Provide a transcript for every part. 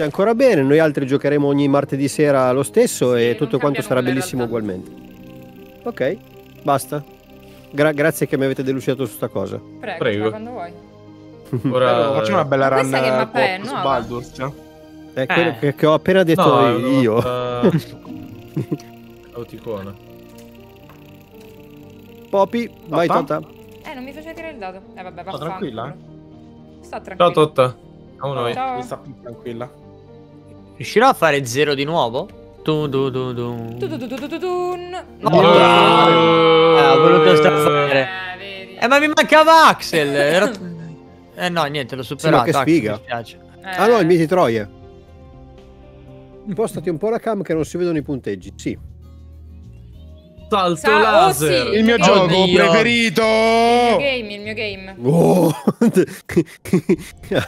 state ancora bene, noi altri giocheremo ogni martedì sera lo stesso sì, e tutto quanto sarà bellissimo ugualmente. Ok, basta. Gra- grazie che mi avete delucidato su sta cosa. Prego, Prego. quando vuoi. Ora allora, facciamo una bella run che mappa è eh, nuova? Baldur's, cioè. È eh. quello eh. che, che, ho appena detto no, io. Uh... Eh, Auticona. Poppy, vai Tota. Eh, non mi faceva tirare il dado. Eh, vabbè, vaffanculo. Sto tranquilla, eh? tranquilla. Ciao Totta. Ciao noi. Ciao. Mi sta più tranquilla. Riuscirò a fare zero di nuovo? Dun dun dun dun. dun, dun, dun, dun. No, no, no, eh, ho voluto strafare. Eh, ma mi mancava Axel. Era... eh no, niente, l'ho superato. Sì, ma che sfiga. Axel, eh. Ah no, il eh. mio ti troie. Impostati un po' la cam che non si vedono i punteggi. Sì. Salto Sa oh, laser. Oh, sì. Il mio Oddio. gioco preferito. Il mio game, il mio game. Oh.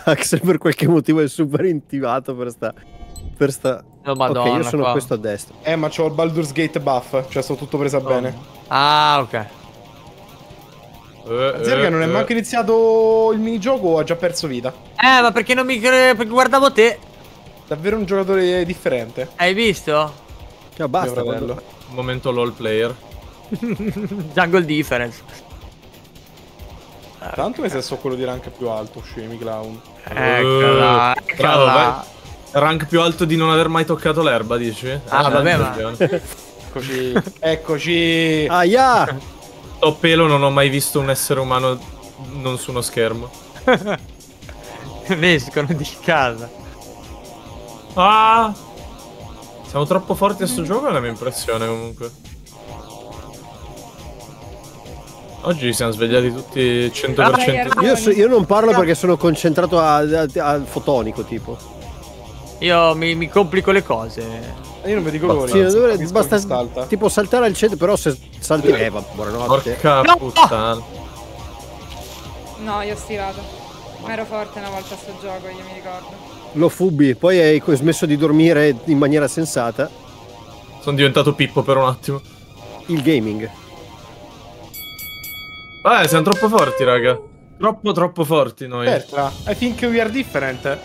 Axel per qualche motivo è super intivato per sta per sta... No, oh, madonna, ok, io sono qua. questo a destra. Eh, ma c'ho il Baldur's Gate buff, cioè sono tutto preso oh. bene. Ah, ok. Eh, Zerga eh, non è eh. manco iniziato il minigioco o ha già perso vita? Eh, ma perché non mi cre... perché guardavo te. Davvero un giocatore differente. Hai visto? Che basta bello. Momento LOL player. Jungle difference. Tanto mi stesso quello di rank più alto, scemi clown. Eccola, eh, eccola. Bravo, vai. Rank più alto di non aver mai toccato l'erba, dici? Ah, eh, vabbè, ma... Eccoci. Eccoci. Aia! Ho pelo non ho mai visto un essere umano non su uno schermo. ne escono di casa. Ah! Siamo troppo forti a sto gioco, è la mia impressione comunque. Oggi siamo svegliati tutti 100%. Io, io non parlo perché sono concentrato al fotonico, tipo. Io mi, mi complico le cose. Io non vedo colori. Boh, sì, allora basta salta. tipo saltare al centro, però se salti. Eh, va, buonanotte. Porca no! puttana. No, io ho stirato. Ma ero forte una volta a sto gioco, io mi ricordo. Lo fubbi, poi hai smesso di dormire in maniera sensata. Sono diventato Pippo per un attimo. Il gaming. Eh, siamo troppo forti, raga. Troppo, troppo forti noi. Petra, I think we are different.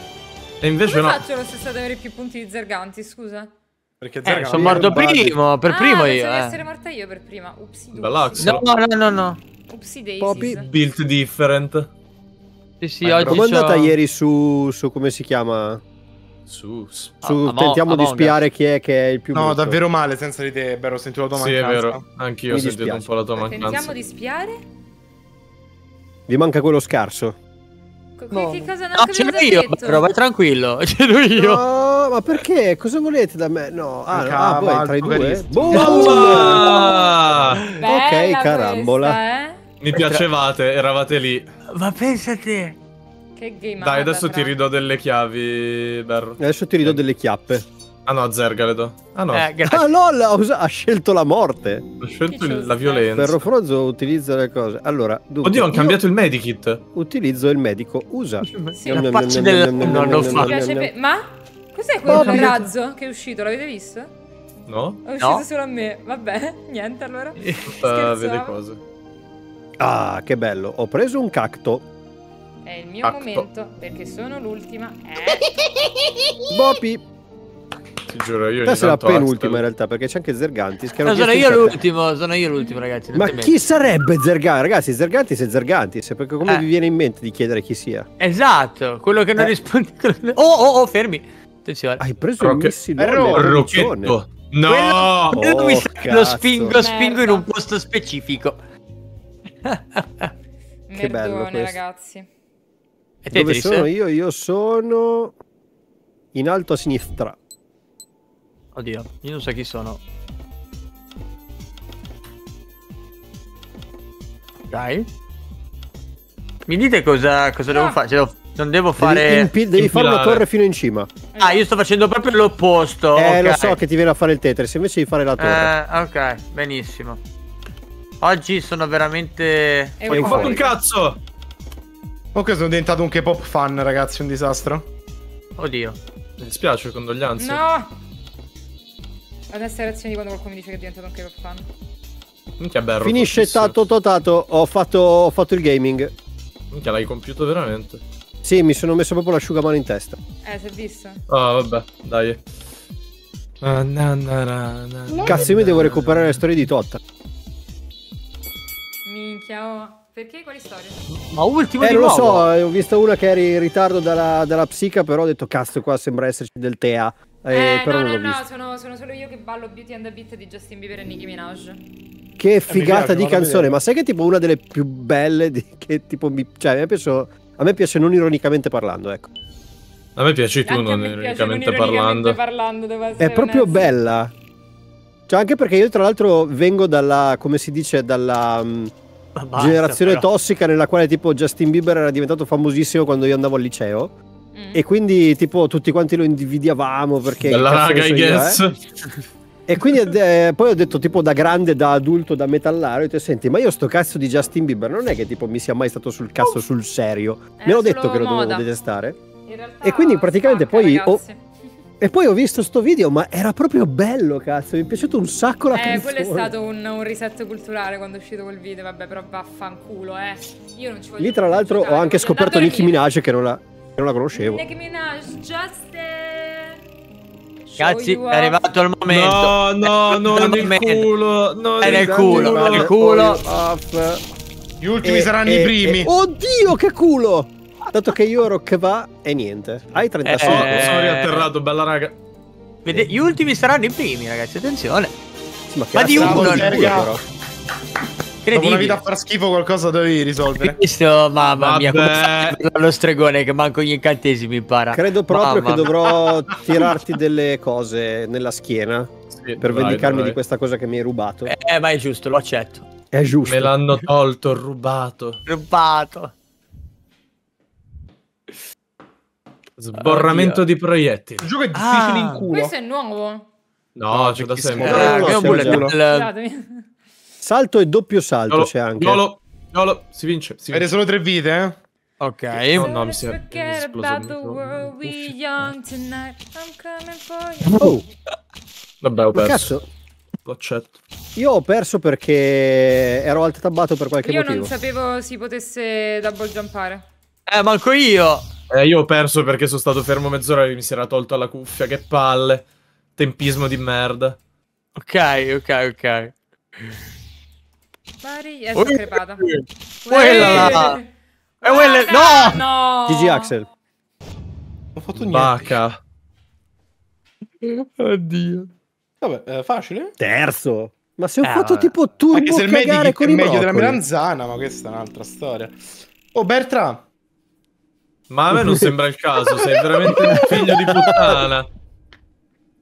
E invece Come no. faccio lo stesso ad avere più punti di Zerganti, scusa? Perché eh, Zerganti... Eh, sono morto primo, per ah, primo io. Pensavo eh. essere morta io per prima. Upsi No, no, no, no. no. Upsi daisies. Poppy built different. Sì, sì, eh, oggi Come è andata ieri su, su... come si chiama? Su, su ah, tentiamo di spiare chi è che è il più No, morto. davvero male senza di te, Bero, ho sentito la tua mancanza. Sì, è vero. Anch'io ho sentito un po' la tua mancanza. Tentiamo di spiare? Vi manca quello scarso. No. Boh. Che cosa non no, ce l'ho io, però vai tranquillo, ce l'ho io. No, ma perché? Cosa volete da me? No, ah, Cava, ah poi tra i due. Boom! ok, carambola. Questa, eh? Mi piacevate, eravate lì. Ma pensate. Che game Dai, adesso però. ti ridò delle chiavi, Berro. Adesso ti ridò delle chiappe. Ah no, do. Ah no. Eh, ah no, ha, us- ha, scelto la morte. Ha scelto il, la violenza. Ferro Ferrofrozzo utilizza le cose. Allora, dunque, Oddio, hanno cambiato il medikit. Utilizzo il medico usa. Sì, la faccia del... No, non fa. Ma? Cos'è quello razzo che è uscito? L'avete visto? No. È uscito solo a me. Vabbè, niente allora. vede cose. Ah, che bello. Ho preso un cacto. È il mio momento, perché sono l'ultima. Eh. Bopi. Ti giuro, io Questa è la penultima in realtà, perché c'è anche Zergantis. Che no, sono io l'ultimo, sono io l'ultimo, ragazzi. Ma chi sarebbe Zergantis? Ragazzi, Zergantis è Zergantis, perché come eh. vi viene in mente di chiedere chi sia? Esatto, quello che non eh. risponde. Oh, oh, oh, fermi. Attenzione. Hai preso Rock... il missile. Rocchetto. No! Quello, quello oh, sa lo spingo, spingo in un posto specifico. che bello questo. ragazzi. E te Dove sono io? Io sono in alto a sinistra. Oddio, io non so chi sono. Dai. Mi dite cosa, cosa ah. devo fare? Cioè, non devo fare... Devi, devi impilare. fare una torre fino in cima. Ah, io sto facendo proprio l'opposto. Eh, okay. lo so che ti viene a fare il Tetris, invece di fare la torre. Eh, ok, benissimo. Oggi sono veramente... E ho fatto un cazzo! Ok, oh, sono diventato un K-pop fan, ragazzi, un disastro. Oddio. Mi dispiace, condoglianze. No! Adesso reazioni quando qualcuno mi dice che è diventato un K-pop fan. Minchia bello. Finisce tato totato, ho fatto, ho fatto il gaming. Minchia, l'hai compiuto veramente? Sì, mi sono messo proprio l'asciugamano in testa. Eh, si è visto. Ah, oh, vabbè, dai. Ah, Cazzo, io mi devo recuperare le storie di Totta. Minchia, oh. Perché? Quali storie? Ma ultimo eh, di lo so, eh, ho visto una che era in ritardo dalla, dalla psica, però ho detto cazzo qua sembra esserci del TEA. Eh, eh no, no, no, sono, sono, solo io che ballo Beauty and the Beat di Justin Bieber e Nicki Minaj. Che eh, figata piace, di canzone, ma sai che è tipo una delle più belle di, che tipo mi, cioè, a me, piace, a me piace non ironicamente parlando, ecco. A me piaci tu non ironicamente parlando. parlando è proprio bella. Cioè, anche perché io, tra l'altro, vengo dalla, come si dice, dalla mm, ah, Basta, generazione però. tossica nella quale tipo Justin Bieber era diventato famosissimo quando io andavo al liceo. Mm. E quindi, tipo, tutti quanti lo invidiavamo perché. Bella raga, I guess. Io, eh? E quindi eh, poi ho detto tipo da grande, da adulto, da metallaro, ho detto senti ma io sto cazzo di Justin Bieber non è che tipo mi sia mai stato sul cazzo sul serio, me l'ho detto che lo dovevo detestare. E quindi praticamente stacca, poi... Ho... E poi ho visto sto video, ma era proprio bello, cazzo, mi è piaciuto un sacco la eh, canzone. Eh, quello è stato un, un reset culturale quando è uscito quel video, vabbè, però vaffanculo, eh. Io non ci voglio... Lì tra l'altro ho anche scoperto Nicki Minaj che non ha non la conoscevo. Nicki Minaj, just Ragazzi, è eh. arrivato il momento. No, no, non nel momento. culo. Non è nel culo, culo. nel culo. Gli ultimi e, saranno e, i primi. E, oddio, che culo! Dato che io ero che va e niente. Hai 30 eh, secondi. sono riatterrato, bella raga. Vede, gli ultimi saranno i primi, ragazzi, attenzione. Sì, ma, ma di uno, culo, però. Dopo una vita a far schifo qualcosa dovevi risolvere. Visto, mamma Vabbè. mia, lo stregone che manco gli incantesimi impara. Credo proprio mamma. che dovrò tirarti delle cose nella schiena sì, per vai, vendicarmi vai. di questa cosa che mi hai rubato. Eh, ma è giusto, lo accetto. È giusto. Me l'hanno tolto, rubato. Rubato. Sborramento Oddio. di proiettili. Il gioco è difficile ah, in culo. Questo è nuovo. No, no c'è da sempre. Eh, è un bullet. Salto e doppio salto Giolo, c'è anche. Giolo, Giolo, si vince. Si vince. solo tre vite, eh? Ok, no, no, mi si è, esploso. Oh. oh. Vabbè, ho perso. Cazzo? L'accetto. Io ho perso perché ero alt tabbato per qualche io motivo. Io non sapevo si potesse double jumpare. Eh, manco io. Eh, io ho perso perché sono stato fermo mezz'ora e mi si era tolto la cuffia. Che palle. Tempismo di merda. Ok, ok, ok. Bari eh, eh, è crepata. Quella là! E quella... No! GG Axel. Ho fatto niente. Bacca. Oddio. Vabbè, eh, facile? Terzo. Ma se ho eh, fatto vabbè. tipo turbo Anche se il medico è meglio broccoli. della melanzana, ma questa è un'altra storia. Oh, Bertra Ma a me non sembra il caso, sei veramente un figlio di puttana.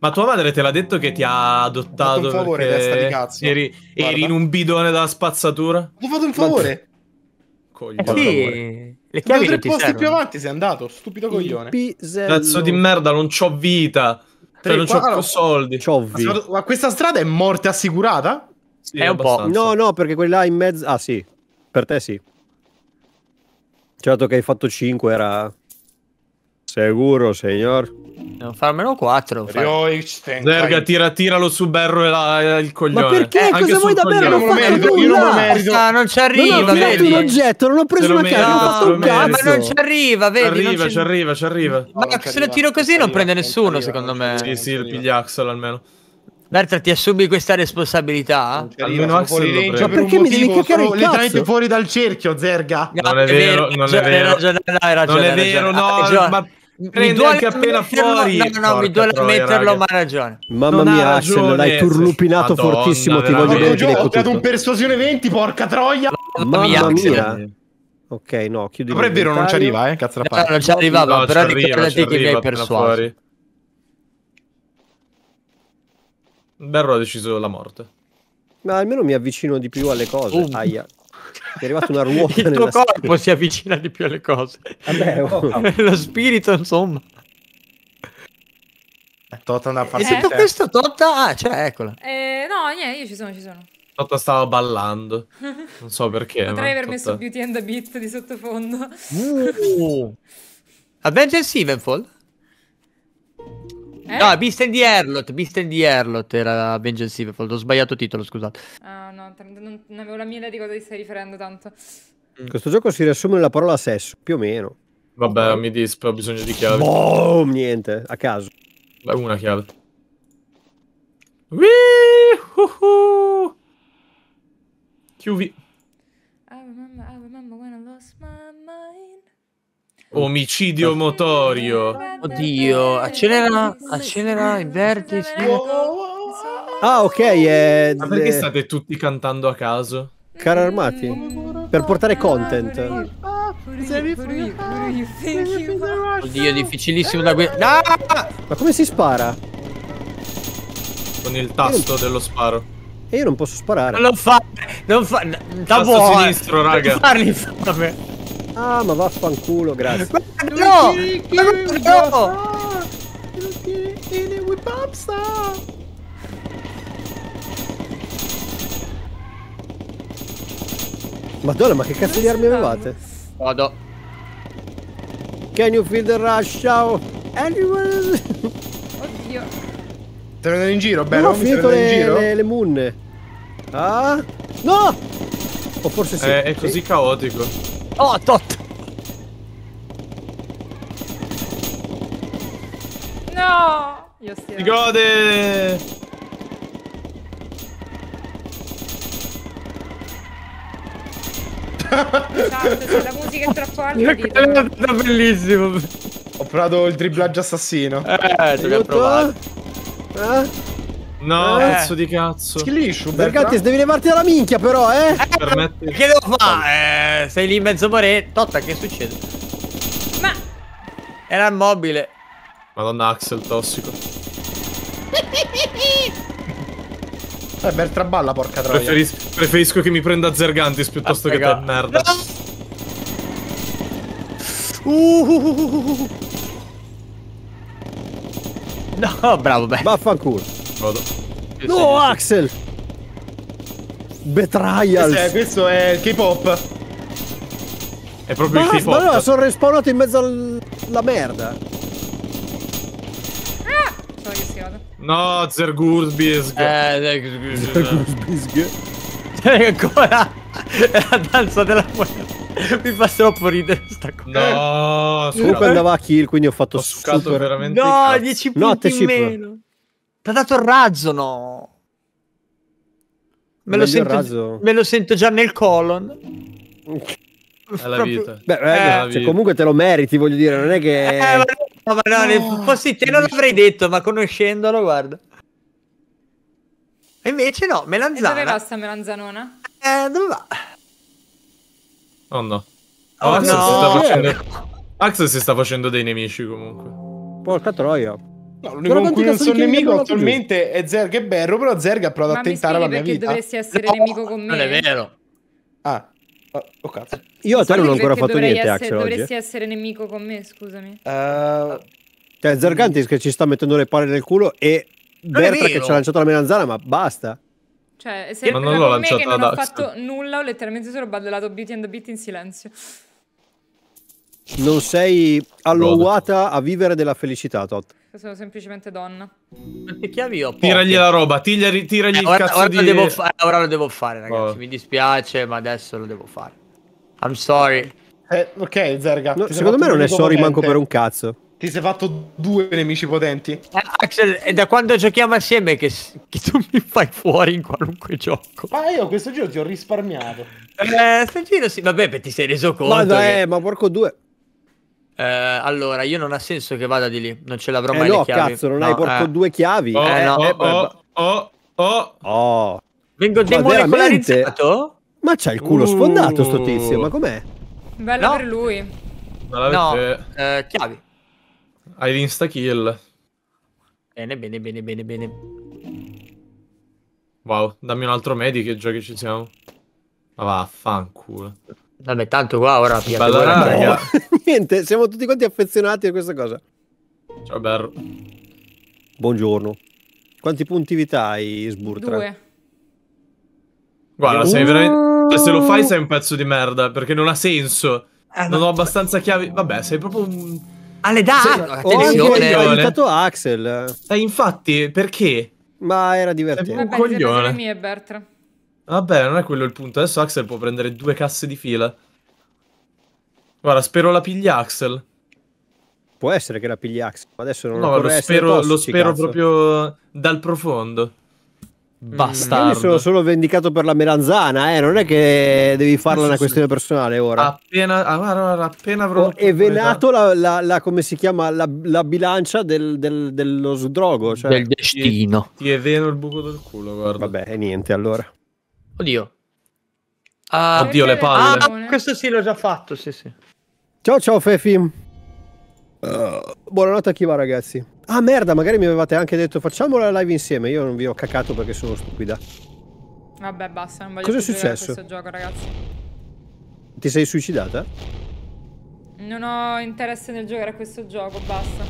Ma tua madre te l'ha detto che ti ha adottato? Mm, ho fatto un favore, testa di cazzo. Eri, eri, in un bidone della spazzatura? Ti ho fatto un favore. Coglione. Eh sì. Le chiavi tre posti servono. più avanti sei andato, stupido coglione. Pisello. Cazzo di merda, non c'ho vita. Cioè, tre, non c'ho allora, soldi. C'ho vita. Ma questa strada è morte assicurata? Sì, è un po'. No, no, perché quella in mezzo... Ah sì, per te sì. Certo che hai fatto 5 era... Seguro, signor. Devo farmelo 4. Zerga, tira, tiralo su Berro e la, eh, il coglione. Ma perché? Anche Cosa vuoi da Berro? Non, non, merito, io non, merito. Ah, non ci arriva. Non ho dato un oggetto, non ho preso una carta, non ho fatto un cazzo. Ma non ci arriva, vedi? Arriva, ci arriva, ci arriva. Ma se lo tiro così non prende nessuno, secondo me. Sì, sì, piglia Axel almeno. Bertra ti assumi questa responsabilità? Almeno Axel Ma cioè, perché mi devi cacare il cazzo? fuori dal cerchio, Zerga. Non è vero, non è cioè, vero. Non è vero, no, ma... Prendi anche appena fuori. No, no, no mi duole troia, ma ha ragione. Mamma non mia, Axel, l'hai turlupinato Madonna, fortissimo. Ti voglio bene. ho dato un persuasione 20, porca troia. Mamma mia. Ok, no, chiudi. Però è vero, non ci arriva, eh? Cazzo, no, non ci arrivava, no, però ricordati che mi hai persuaso. Berro ha deciso la morte. Ma almeno mi avvicino di più alle cose. Uh. Aia. Ti è arrivata una ruota. Il tuo corpo spirito. si avvicina di più alle cose. Vabbè, oh. Lo spirito, insomma. Eh, Totta a farsi. Eh, e questo, Totta. Ah, cioè, eccola. Eh, no, niente, io ci sono, ci sono. Totta stava ballando. Non so perché. Potrei aver Totta... messo Beauty and the Beat di sottofondo. Uh. Avengers Evenfall? Eh? No, Beast and the Airlot, Beast and the Erlot era Vengeance Evil, ho sbagliato titolo, scusate. Ah, non, non avevo la mia idea di cosa ti stai riferendo tanto. Mm. Questo gioco si riassume nella parola sesso, più o meno. Vabbè, mi dispa, ho bisogno di chiave. Boom, niente, a caso. Una chiave. Whee, uh, Chiuvi. Omicidio motorio. Oddio, accelera, accelera, inverti. Oh. Ah, ok. È... Ma perché state tutti cantando a caso? Carri armati? Per portare content. Oddio, è difficilissimo da guidare. No! Ma come si spara? Con il tasto non... dello sparo. E io non posso sparare. Non fa. Non fa. Da buono. sinistro, raga. Non farli fame. Ah, ma vaffanculo, grazie. Ma no! Ma No! Ma Ma no! no! Madonna, ma che cazzo di armi avevate? Vado. Can you feel the rush? Ciao. Anyone? Oddio. Te lo dai in giro, bello? ho finito le, in giro? le, le munne. Ah? No! O forse sì. È, eh, è così sì. caotico. Oh, tot! No! Io stia... Gode! Esatto, se la musica è troppo alta. è stato bellissimo. Ho provato il dribblaggio assassino. Eh, ci abbiamo provato. Eh? No, eh. cazzo di cazzo. Scliscio, Bergantes, devi levarti dalla minchia però, eh? eh Che devo fare? Eh, sei lì in mezzo a Totta, che succede? Ma... Era immobile. Madonna, Axel, tossico. Eh, Bertraballa, porca troia. Preferis preferisco che mi prenda Zergantis piuttosto ah, che te, merda. No! Uh, No, bravo, beh. Vaffanculo. Vado. No, Axel! Betrayal! Questo è, questo è il K-pop. È proprio ma, il K-pop. Ma allora sono respawnato in mezzo alla merda. No, Zergursbisg. Eh, Zergursbisg. C'è eh. ancora la danza della poesia. Mi fa troppo ridere sta cosa. No, Comunque andava a kill, quindi ho fatto ho super... veramente No, 10 punti no, in meno. T'ha dato il razzo, no. Me lo, sento, me lo, sento, già nel colon. È la vita. Beh, eh, è la vita. comunque te lo meriti, voglio dire, non è che... Eh, No, ma no, no. fossi te non l'avrei detto, ma conoscendolo, guarda. E invece no, melanzana. E dove va sta melanzanona? Eh, dove va? Oh no. Oh, Axel, no. Si facendo... Axel si sta facendo dei nemici comunque. Porca troia. No, l'unico con cui non sono nemico attualmente è Zerg e Berro, però Zerg ha provato ma a tentare la mia vita. Ma perché dovresti essere no, nemico con me? Non è vero. Ah. Ah, oh, cazzo. Io a te non ho ancora fatto niente, Axel. Dovresti oggi. essere nemico con me, scusami. Uh, cioè, Zergantis che ci sta mettendo le palle nel culo e non Bertra che ci ha lanciato la melanzana, ma basta. Cioè, sei ma non l'ho lanciata che non ho fatto nulla, ho letteralmente solo ballato Beauty and the Beat in silenzio. Non sei allowata a vivere della felicità, Tot sono semplicemente donna. Che chiavi ho? Tiragli la roba, tiragli, tiragli eh, il ora, cazzo ora di... Lo devo eh, ora lo devo fare, ragazzi. Oh. Mi dispiace, ma adesso lo devo fare. I'm sorry. Eh, ok, Zerga. No, secondo me non è sorry potente. manco per un cazzo. Ti sei fatto due nemici potenti. Eh, Axel, è da quando giochiamo assieme che, che, tu mi fai fuori in qualunque gioco. Ma io questo giro ti ho risparmiato. Eh, sto giro sì. Vabbè, ti sei reso conto. Ma Vabbè, che... Eh, ma porco due. Eh, allora, io non ha senso che vada di lì, non ce l'avrò eh mai no, le chiavi. Cazzo, non no, hai portato eh. due chiavi. Oh, eh, no. oh, eh, oh, oh, oh, oh. Vengo demolekularizzato? Ma c'ha il culo uh. sfondato sto tizio, ma com'è? Bello no. per lui. No, eh, chiavi. Hai l'insta kill. Bene, bene, bene, bene, bene. Wow, dammi un altro medic che già che ci siamo. Ma vaffanculo. Vabbè, tanto qua ora... Bella raga. niente, siamo tutti quanti affezionati a questa cosa. Ciao Berro. Buongiorno. Quanti punti vita hai, Sburtra? Due. Guarda, oh. sei veramente... Uh. Cioè, se lo fai sei un pezzo di merda, perché non ha senso. Ah, non ho abbastanza chiavi... Vabbè, sei proprio un... Alle date! Sei... Attenzione! Ho aiutato Axel. Eh, infatti, perché? Ma era divertente. Sei un Vabbè, coglione. Mie, Vabbè, non è quello il punto. Adesso Axel può prendere due casse di fila. Guarda, spero la pigli Axel. Può essere che la pigli Axel, ma adesso non no, lo spero. Tossici, lo spero cazzo. proprio dal profondo. Mm, Bastardo. Io mi sono solo vendicato per la melanzana, eh? non è che devi farla sì, una sì. questione personale ora. Appena, ah, guarda, guarda, appena avrò... Ho venato la, la, la, come si chiama, la, la bilancia del, del, dello sdrogo. Cioè... Del destino. Ti, ti è vero il buco del culo, guarda. Vabbè, e niente allora. Oddio. Ah, Oddio, le palle. Ah, questo sì, l'ho già fatto, sì, sì. Ciao ciao Fefi. Uh, buonanotte a chi va ragazzi. Ah merda, magari mi avevate anche detto facciamo la live insieme. Io non vi ho cacato perché sono stupida. Vabbè, basta, non voglio Cosa è successo? questo gioco, ragazzi. Ti sei suicidata? Non ho interesse nel giocare a questo gioco, basta.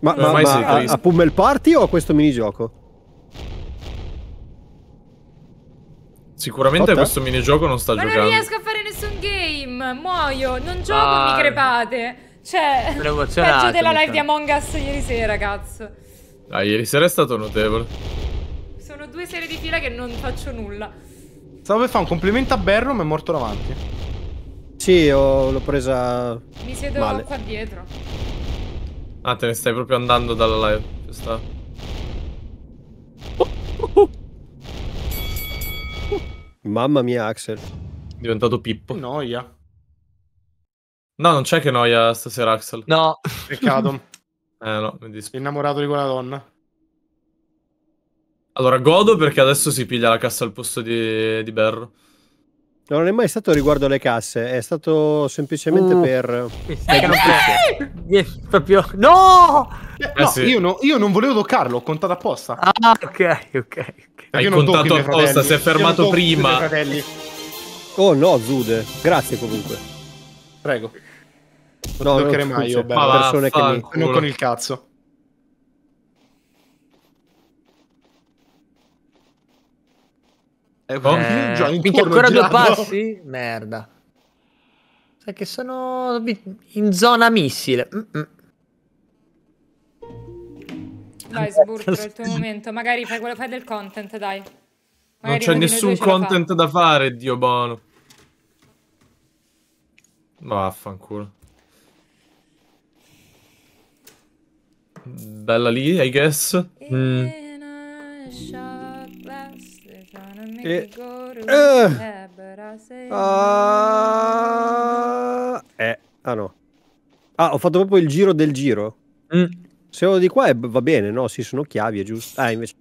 ma, ma, ma a, a Pummel Party o a questo minigioco? Sicuramente Totta? a questo minigioco non sta ma giocando. Ma non riesco a fare nessun game! muoio, non gioco, ah. mi crepate. Cioè, peggio della live di Among Us ieri sera, cazzo. Ah, ieri sera è stato notevole. Sono due serie di fila che non faccio nulla. Stavo per fare un complimento a Berro, ma è morto davanti. Sì, l'ho presa. Mi siedo male. qua dietro. Ah, te ne stai proprio andando dalla live. Ci sta. Mamma mia, Axel. È diventato Pippo. Noia. No, non c'è che noia stasera, Axel. No. Peccato. eh no, mi dispiace. Innamorato di quella donna. Allora, godo perché adesso si piglia la cassa al posto di, di Berro. No, non è mai stato riguardo le casse, è stato semplicemente mm. per... Eh, proprio... No! Eh, eh, no sì. io, no, io non volevo toccarlo, ho contato apposta. Ah, ok, ok. okay. Hai contato apposta, si è fermato prima. Oh no, Zude, grazie comunque. Prego. No, non cremaio, beh, persone che mi... non con il cazzo. Eh, eh, già, ancora due passi? Merda. Sai che sono in zona missile. Mm -mm. è il tuo momento. Magari fai, quello, fai del content, dai. Magari non c'è nessun content fa. da fare, Dio buono. vaffanculo. Bella lì, I guess. Mm. E... Eh. Ah... eh, ah no. Ah, ho fatto proprio il giro del giro. Mm. Se ho di qua è... va bene, no? Sì, sono chiavi, è giusto. Ah, invece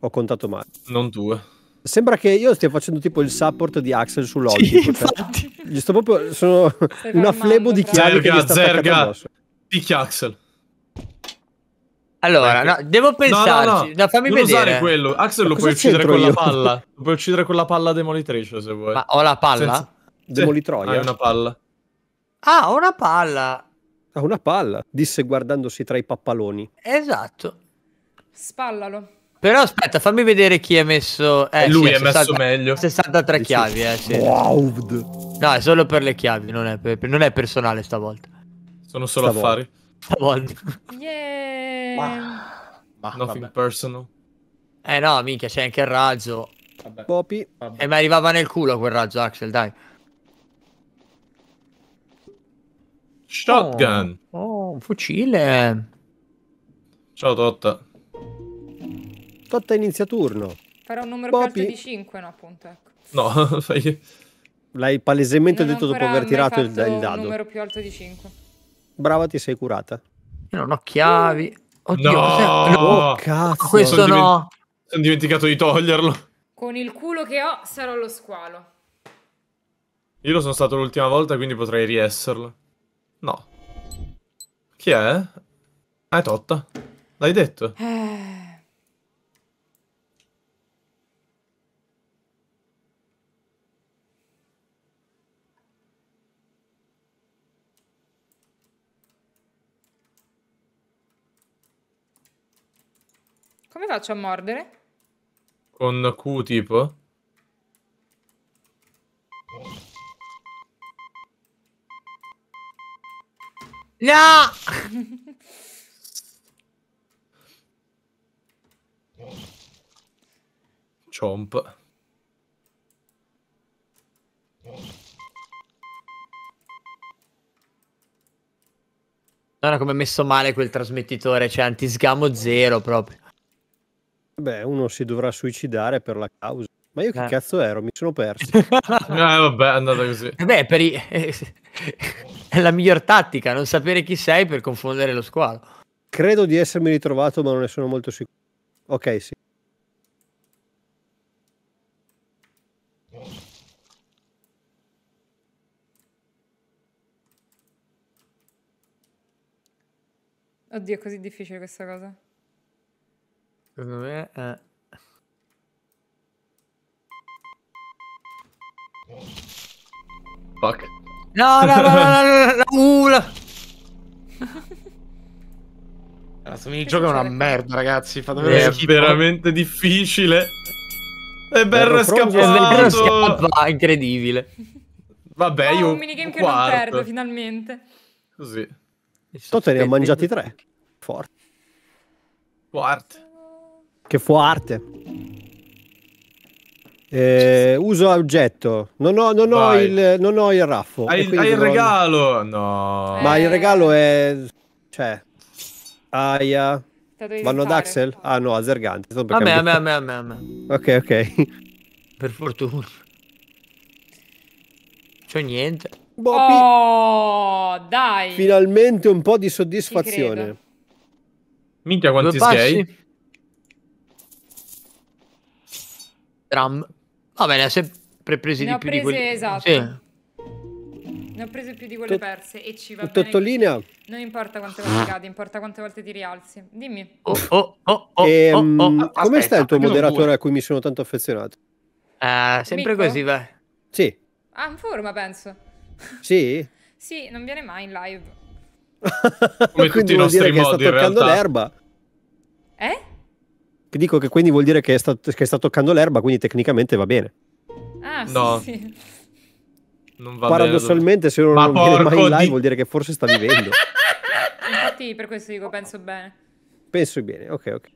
ho contato male. Non due. Sembra che io stia facendo tipo il support di Axel sull'oggi. Sì, cioè, sto proprio... Sono una flebo di chiavi zerga, che mi sta zerga. Picchia Axel. Allora, no, devo pensarci. No, no, no. fammi non vedere. usare quello. Axel lo puoi uccidere con io? la palla. Lo puoi uccidere con la palla demolitrice se vuoi. Ma ho la palla? Senza... Demolitroia. Hai una palla. Ah, ho una palla. Ha ah, una palla, disse guardandosi tra i pappaloni. Esatto. Spallalo. Però aspetta, fammi vedere chi ha messo. Eh, lui sì, è 60... messo meglio. 63 chiavi, eh. Sì. Wow. No, è solo per le chiavi, non è, per... non è personale stavolta. Sono solo stavolta. affari. Stavolta. Yeah. Ma... Ehm, Ma Nothing vabbè. personal. Eh no, minchia, c'è anche il razzo. Vabbè. Popi. E eh, mi arrivava nel culo quel razzo, Axel, dai. Shotgun. Oh, oh un fucile. Ciao Totta. Totta inizia turno. Farò un numero Poppy. più alto di 5, no, appunto, ecco. No, fai... L'hai palesemente non detto dopo aver tirato il, il dado. un numero più alto di 5. Brava, ti sei curata. Io non ho chiavi. Oddio, no! Oh, no! Oh, cazzo. Questo sono no. Divent- sono dimenticato di toglierlo. Con il culo che ho sarò lo squalo. Io lo sono stato l'ultima volta, quindi potrei riesserlo. No. Chi è? Ah, è Totta. L'hai detto? Eh... Come faccio a mordere? Con Q tipo? No! Chomp. Guarda come è messo male quel trasmettitore, cioè antisgamo zero proprio. Beh, uno si dovrà suicidare per la causa. Ma io che eh. cazzo ero? Mi sono perso. eh, vabbè, è andata così. Eh beh, per i... è la miglior tattica, non sapere chi sei per confondere lo squalo. Credo di essermi ritrovato, ma non ne sono molto sicuro. Ok, sì. Oddio, è così difficile questa cosa. Secondo me è... Eh. Fuck. No, no, no, no, no, no, no. Questo minigioco è una merda, ragazzi. Fate è schifo. veramente difficile. E Berro è scappato. scappa, incredibile. Vabbè, oh, io un minigame che non perdo, finalmente. Così. Sto te ne ho mangiati tre. Forte. Quarto. Che fu arte. Eh, uso oggetto. Non ho, non ho, il, non ho il, raffo. Hai, hai il regalo? No. Ma il regalo è... Cioè... Aia. Vanno ad Axel? Ah no, a Zergante. A me, a me, a me, a me, a me. Ok, ok. Per fortuna. C'ho niente. Bobby. Oh, dai. Finalmente un po' di soddisfazione. Minchia quanti sei. Drum. Va bene, ha sempre preso di più prese, di quelli. Esatto. Sì. Ne ho prese più di quelle perse e ci va Tottolina. bene. Non importa quante volte cadi, importa quante volte ti rialzi. Dimmi. Oh, oh, oh, oh, ehm, oh, oh. Come Aspetta, stai il tuo moderatore a cui mi sono tanto affezionato? Uh, sempre Mico? così, va. Sì. Ah, in forma, penso. Sì? sì, non viene mai in live. Come Quindi tutti i nostri modi, che sta toccando l'erba. Eh? dico che quindi vuol dire che, sta, che sta toccando l'erba, quindi tecnicamente va bene. Ah, no. sì. sì. Non va Paradossalmente, bene. se uno Ma non viene mai in live, di... vuol dire che forse sta vivendo. Infatti, per questo dico penso bene. Penso bene, ok, ok.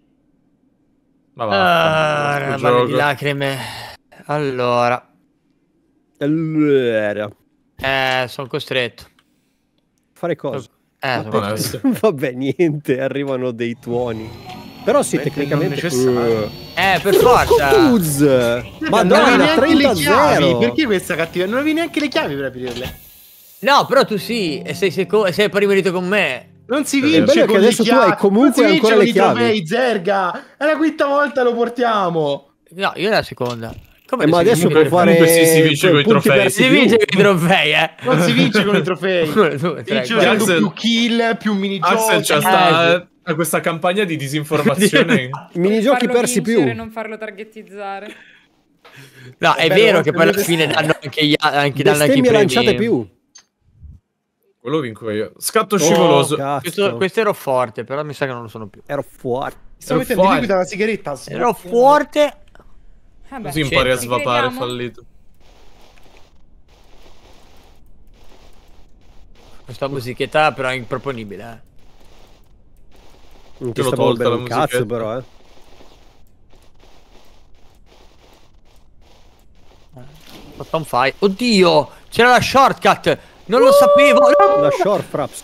Ma va. Ah, una di lacrime. Allora. Allora. Eh, sono costretto. Fare cosa? Eh, Vabbè, niente, arrivano dei tuoni. Però sì, tecnicamente... Uh, eh, per forza! Ma Tuz! Madonna, 30 0 Perché questa cattiva? Non avevi neanche le chiavi per aprirle. No, però tu sì, e sei, sei, sei pari merito con me. Non si vince con adesso tu hai comunque non si ancora le chiavi. Trofei, Zerga, è la quinta volta lo portiamo. No, io la seconda. Come eh, ma adesso per fare si, si vince con i trofei. Si vince con i trofei, eh. Non si vince con i trofei. Vince più kill, più minigiochi. Axel c'ha sta eh, questa campagna di disinformazione. minigiochi persi vincere, più. non farlo targetizzare. No, è, è vero che poi alla fine danno anche gli anche danno anche i premi. lanciate più. Quello vinco io. Scatto oh, scivoloso. Questo, questo, ero forte, però mi sa che non lo sono più. Ero forte. Stavo mettendo fuori. liquido alla sigaretta. Ero forte Vabbè, eh Così impari a svapare fallito. Questa musichetta però è improponibile, eh. Te l'ho tolta la musichetta. Cazzo però, eh. Fatto un file. Oddio! C'era la shortcut! Non uh! lo sapevo! No! La short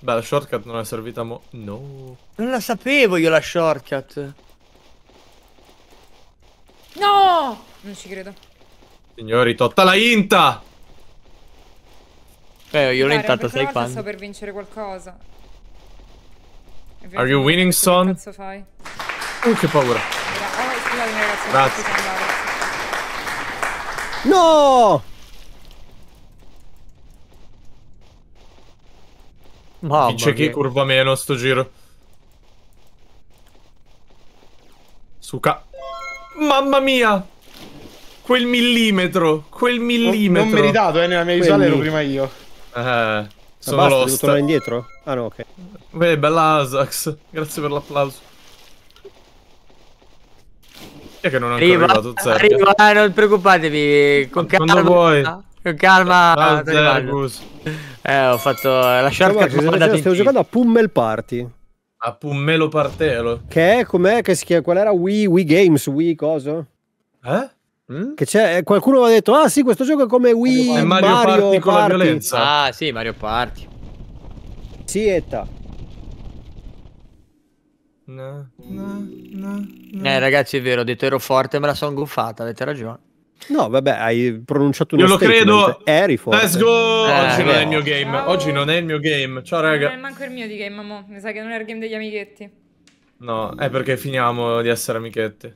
Beh, la shortcut non è servita mo... No. Non la sapevo io la shortcut. No! Non ci credo. Signori, totta la Inta! Eh, io l'ho intanto sei fan. sto per vincere qualcosa. Are you winning, son? Che cazzo fai? Uh, che paura. Oh, Grazie. No! Mamma Dice che... curva meno sto giro. Suca. Mamma mia! Quel millimetro, quel millimetro. Non, meritato, eh, nella mia visuale ero prima io. Eh, sono basta, lost. Devo indietro? Ah no, ok. Beh, bella Asax, grazie per l'applauso. È che non è arriva, arrivato, Arriva, eh, non preoccupatevi, con calma. Quando vuoi. Con calma. Ah, eh, ho fatto eh, la sciarpa. Stiamo giocando a Pummel Party. A Pummelo Partelo. Che è, com'è, che si chiama, qual era Wii, Wii Games, Wii coso? Eh? Mm? Che c'è, eh, qualcuno ha detto, ah sì, questo gioco è come Wii è Mario, Mario Party, Party con la violenza. Ah sì, Mario Party. Sieta. No, no, no, no. Eh ragazzi è vero, ho detto ero forte, me la sono guffata, avete ragione. No, vabbè, hai pronunciato uno Io lo credo. Eri forte. Let's go! Eh, Oggi non è il mio game. Ciao. Oggi non è il mio game. Ciao, raga. Non è manco il mio di game, mo. Mi sa che non è il game degli amichetti. No, è perché finiamo di essere amichetti.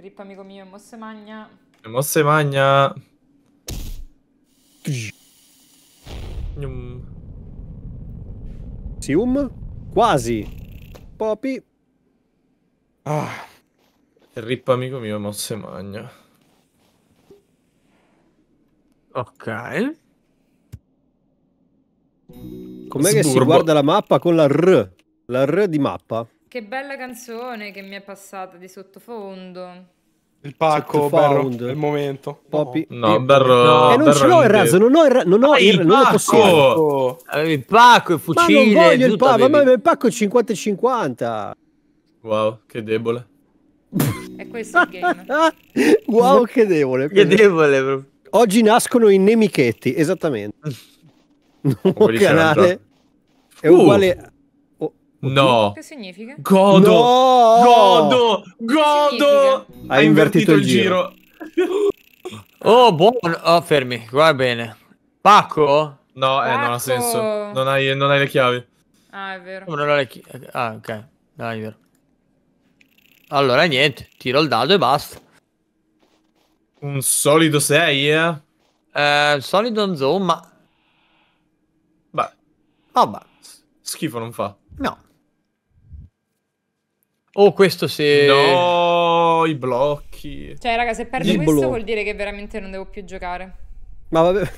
Rip, amico mio, mosse magna. Mosse magna. Sium. Quasi. Popi. Ah. Rip, amico mio, mosse magna. Ok. Com'è Sburbo. che si guarda la mappa con la R? La R di mappa. Che bella canzone che mi è passata di sottofondo. Il pacco, Berro, il momento. Poppy. No, Berro... e non ce l'ho il razzo, non ho il razzo, non ho ah, il, razzo. lo posso. il pacco, il fucile... Ma non voglio il pacco, ma il pacco è 50 e 50. Wow, che debole. è questo il game. wow, che debole. Che debole, proprio. Oggi nascono i nemichetti, esattamente. Mm. Nuovo canale. È uh! uguale... Uh. No. Che significa? Godo! No! Godo! Godo! Ha invertito, il giro. giro. oh, buono. Oh, fermi. Va bene. Pacco? No, Pacco. Eh, non ha senso. Non hai, non hai, le chiavi. Ah, è vero. non ho le chiavi. Ah, ok. Dai, vero. Allora, niente. Tiro il dado e basta. Un solido 6, eh? Eh, solido non ma... Beh. Oh, beh. Schifo non fa. No. Oh, questo se... No, i blocchi. Cioè, raga, se perdo I questo blocchi. vuol dire che veramente non devo più giocare. Ma vabbè...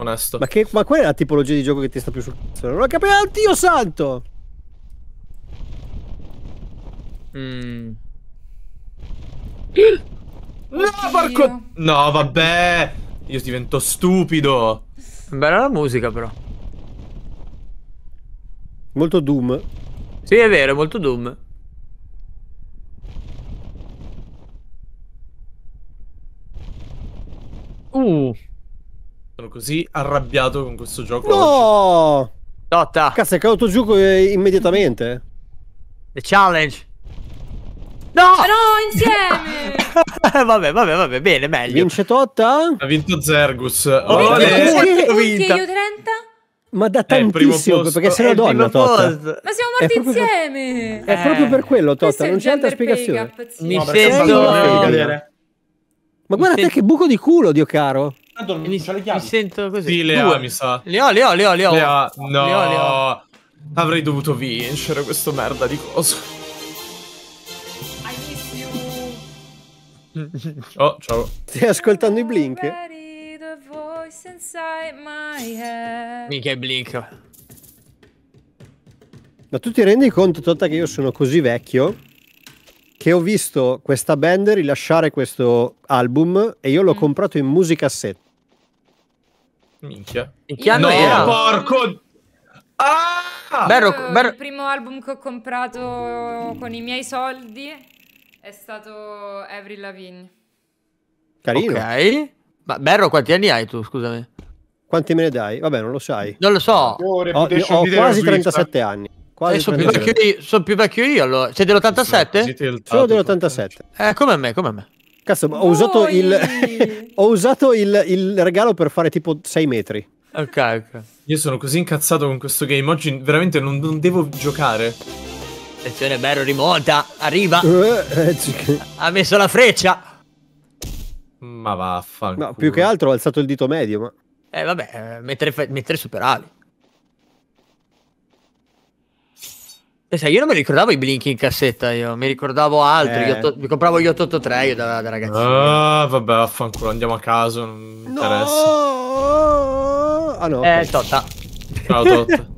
Onesto. Ma, che, ma qual è la tipologia di gioco che ti sta più sul cazzo? Non ho capito, Dio santo! Mmm... No, porco... No, vabbè. Io divento stupido. Bella la musica, però. Molto Doom. Sì, è vero, molto Doom. Uh. Sono così arrabbiato con questo gioco. No! Oggi. Dotta. Cazzo, è caduto giù immediatamente. The challenge. No! No, insieme! vabbè, vabbè, vabbè, bene, meglio. Vince Totta? Ha vinto Zergus. Oh, vinto, vinto. Vinti, io 30? Ma da eh, tantissimo, perché sei una eh, donna, Totta. Ma siamo morti è insieme! È proprio per quello, Totta, non c'è altra spiegazione. Gap, sì. Mi no, sento... Ma guarda te che buco di culo, Dio caro. mi, mi sento così. Sì, le ha, mi sa. Le ho, le ho, le No. Le ho, Avrei dovuto vincere questo merda di coso. ciao, oh, ciao. Stai ascoltando i Blink? Mica i Blink. Ma tu ti rendi conto, Totta, che io sono così vecchio che ho visto questa band rilasciare questo album e io l'ho mm. comprato in musicassette. Minchia. In che anno no, era? porco... Ah! Bello, bello. Il primo album che ho comprato con i miei soldi è stato Avril Lavigne. Carino. Ok. Ma Berro, quanti anni hai tu, scusami? Quanti me ne dai? Vabbè, non lo sai. Non lo so. Ho, ho quasi 37 anni. Quasi eh, sono, più vecchio io, sono più vecchio io allora. Sei dell'87? Sono dell'87. Eh, come me, come me. Cazzo, ho Noi! usato, il, ho usato il, il regalo per fare tipo 6 metri. Ok, ok. Io sono così incazzato con questo game. Oggi veramente non, non devo giocare. Attenzione, Barry rimonta. Arriva. Eh, eh, ha messo la freccia. Ma vaffanculo. No, più che altro ho alzato il dito medio, ma... Eh, vabbè, eh, mettere, mettere superali. Pensa, io non mi ricordavo i blink in cassetta, io mi ricordavo altri, eh. mi compravo gli 883 io da, da ragazzino. Ah, vabbè, vaffanculo, andiamo a caso, non mi no! interessa. Ah no. Eh, okay. Totta. Ciao Totta.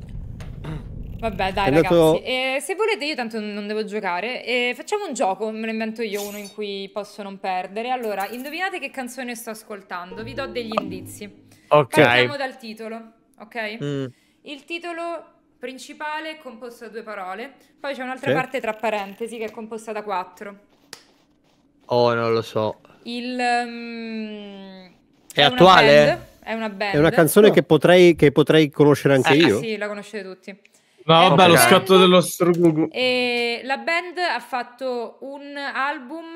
Vabbè, dai, è ragazzi. Andato... Eh, se volete, io tanto non devo giocare. Eh, facciamo un gioco, me lo invento io uno in cui posso non perdere. Allora, indovinate che canzone sto ascoltando, vi do degli indizi. Ok. Partiamo dal titolo, ok? Mm. Il titolo principale è composto da due parole, poi c'è un'altra sì. parte tra parentesi che è composta da quattro. Oh, non lo so. Il. Um, è, è, attuale? Una band, è una band. È una canzone no. che, potrei, che potrei conoscere anche sì, eh, io. Sì, la conoscete tutti. No, eh, vabbè, lo scatto dello Strugugu. E la band ha fatto un album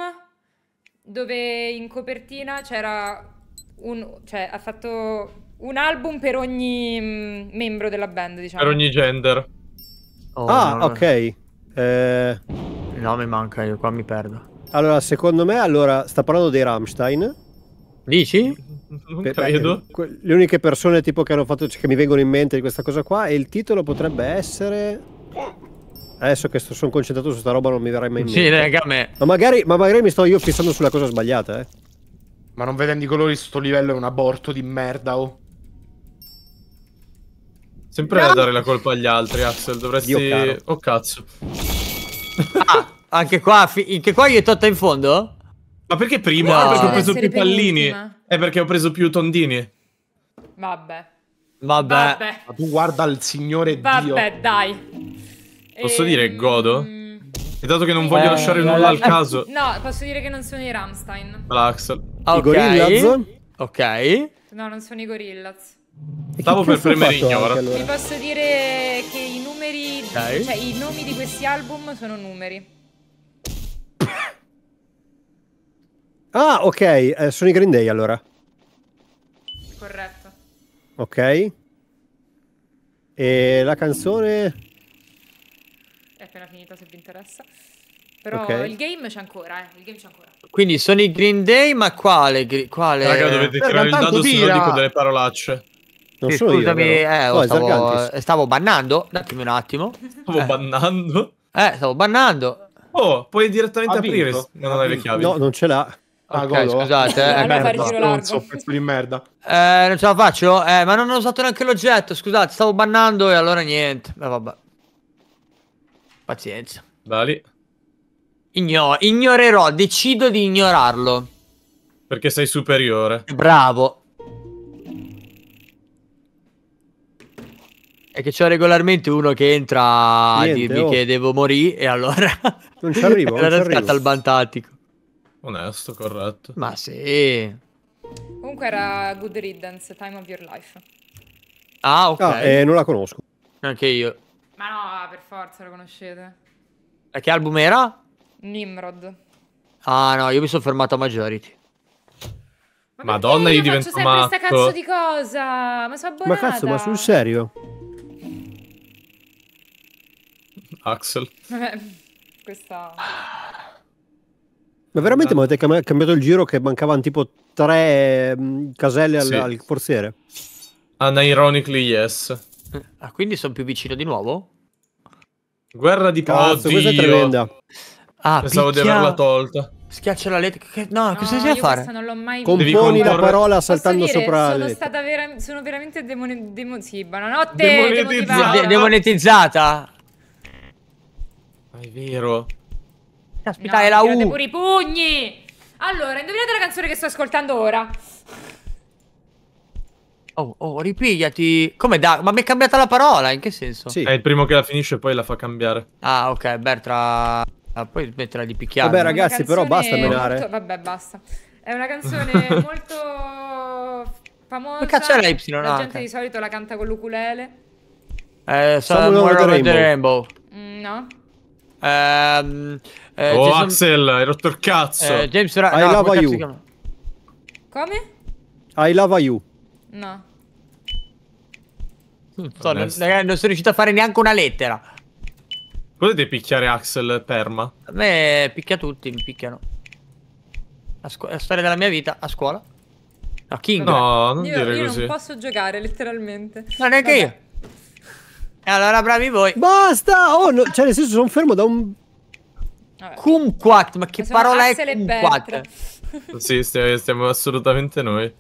dove in copertina c'era un... cioè ha fatto un album per ogni mm, membro della band, diciamo. Per ogni gender. Oh, ah, no. ok. Eh... No, mi manca, io qua mi perdo. Allora, secondo me, allora, sta parlando dei Rammstein. Dici? Non Perché eh, le uniche persone tipo che hanno fatto cioè, che mi vengono in mente di questa cosa qua e il titolo potrebbe essere Adesso che sono concentrato su sta roba non mi verrà mai in mente. Sì, raga, me. Ma magari, ma magari mi sto io fissando sulla cosa sbagliata, eh. Ma non vedendo i colori sto livello è un aborto di merda, oh. Sempre no. a dare la colpa agli altri, Axel, dovresti... Oh cazzo. Ah, anche qua, anche qua io è Totta in fondo? Ma perché prima? No, perché ho preso più pallini. È eh, perché ho preso più tondini. Vabbè. Vabbè. Ma tu guarda il signore Vabbè, Dio. Vabbè, dai. Posso ehm... dire godo? E dato che non voglio eh, lasciare nulla la... al eh, eh, caso. No, posso dire che non sono i Ramstein. L'Axel. okay. I Gorillaz? Ok. No, non sono i Gorillaz. Stavo per premere ignora. Allora? Vi posso dire che i numeri, okay. cioè i nomi di questi album sono numeri. Ah, ok, eh, sono i Green Day allora. Corretto. Ok. E la canzone... È appena finita se vi interessa. Però okay. il game c'è ancora, eh. Il game c'è ancora. Quindi sono i Green Day, ma quale? quale... Raga, dovete Perga, tirare il dado tira. se no dico delle parolacce. Non sì, sono scusami, io, eh, oh, stavo, stavo, bannando. Datemi un attimo. Stavo eh. bannando? Eh, stavo bannando. Oh, puoi direttamente aprire. Non hai le chiavi. No, non ce l'ha. Ah, okay, scusate, eh, pezzo di merda. Eh, non ce la faccio? Eh, ma non ho usato neanche l'oggetto, scusate, stavo bannando e allora niente. Ma vabbè. Pazienza. Dali. Igno ignorerò, decido di ignorarlo. Perché sei superiore. Bravo. È che c'è regolarmente uno che entra niente, a dirmi oh. che devo morire e allora... Non ci arrivo, non ci arrivo. il bantatico. Onesto, corretto. Ma sì. Comunque era Good Riddance, Time of Your Life. Ah, ok. Ah, eh, non la conosco. Anche io. Ma no, per forza la conoscete. E che album era? Nimrod. Ah no, io mi sono fermato a Majority. Ma Madonna, io, io divento sempre matto. Ma cazzo di cosa? Ma sono abbonata. Ma cazzo, ma sul serio? Axel. Questa... Ma veramente mi esatto. avete cambiato il giro che mancavano tipo tre mm, caselle al, sì. al portiere? Unironically yes. Ah, quindi sono più vicino di nuovo? Guerra di Cazzo, Oddio. questa è tremenda. Ah, Pensavo picchia... di averla tolta. Schiaccia la lettera. Che... No, no, cosa si a fare? Non l'ho mai Componi la parola saltando dire, sopra sono stata vera... sono veramente demone... Demo... Sì, buonanotte, demonetizzata. demonetizzata. Ma è vero. Aspetta, no, è la U. pure i pugni. Allora, indovinate la canzone che sto ascoltando ora. Oh, oh, ripigliati. Come da? Ma mi è cambiata la parola? In che senso? Sì. È il primo che la finisce e poi la fa cambiare. Ah, ok, Bertra. Ah, poi smetterà di picchiare. Vabbè, ragazzi, però basta menare. Molto... Vabbè, basta. È una canzone molto famosa. Che cazzo è la Y? La gente di solito la canta con l'uculele. Eh, Samuel, Samuel Rainbow. Rainbow. Mm, no. Ehm, eh, oh, Jason... Axel, hai rotto il cazzo. Eh, James Ra- I no, love you. Come? I love you. No. Hm, so, non, sono riuscito a fare neanche una lettera. Potete picchiare Axel Perma? A me picchia tutti, mi picchiano. La, la storia della mia vita a scuola. A King. No, non io, dire io così. non posso giocare, letteralmente. Ma neanche Vabbè. io. E allora bravi voi. Basta! Oh, no, cioè nel senso sono fermo da un... Vabbè. Kumquat, ma che ma parola è kumquat? sì, stiamo, stiamo, assolutamente noi.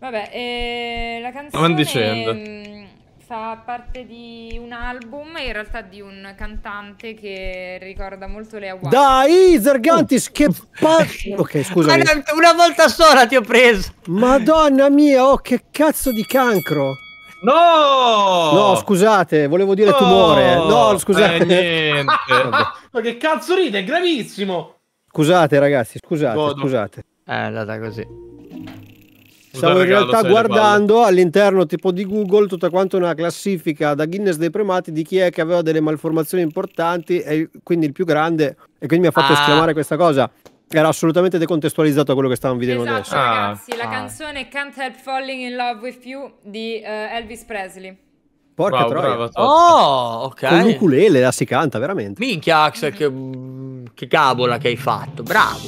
Vabbè, eh, la canzone mm, fa parte di un album in realtà di un cantante che ricorda molto Lea Wild. Dai, Zergantis, oh. che pazzo! ok, scusa. Una volta sola ti ho preso. Madonna mia, oh, che cazzo di cancro! No! No, scusate, volevo dire no! tumore. No, eh, scusate. Eh, Ma che cazzo ride, è gravissimo. Scusate ragazzi, scusate, Godo. scusate. Eh, è andata così. Stavo in realtà guardando all'interno tipo di Google tutta quanto una classifica da Guinness dei primati di chi è che aveva delle malformazioni importanti e quindi il più grande e quindi mi ha fatto ah. esclamare questa cosa. Era assolutamente decontestualizzato a quello che stavamo vedendo esatto, adesso. ragazzi, ah, la ah. canzone Can't Help Falling in Love with You di uh, Elvis Presley. Porca wow, troia. oh, ok. Con l'ukulele la si canta veramente. Minchia Axel che, che cabola che hai fatto. Bravo.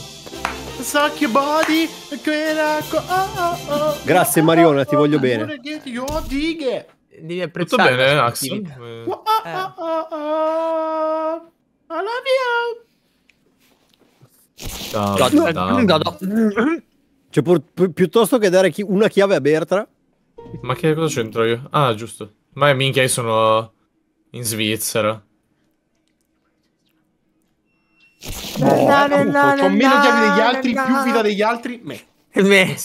Suck body, quella oh, oh, oh. Grazie Mariona, ti voglio bene. Devi apprezzare. Tutto bene, Axel. Eh. I love you. Cioè, pi piuttosto che dare chi una chiave a Bertra. Ma che cosa c'entro io? Ah, giusto. Ma minchia, io sono in Svizzera. No, ho meno chiavi degli altri, più vita degli altri, me. me.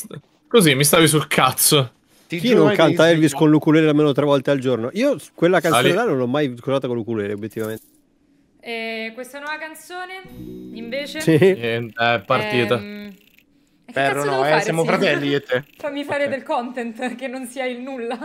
Così mi stavi sul cazzo. Ti Chi non canta Elvis con l'uculele almeno tre volte al giorno? Io quella canzone là non l'ho mai ascoltata con l'uculele, obiettivamente. E questa nuova canzone, invece... Sì, è, è partita. Ehm... Berro no, eh, siamo sì. fratelli e te. Fammi fare okay. del content che non sia il nulla.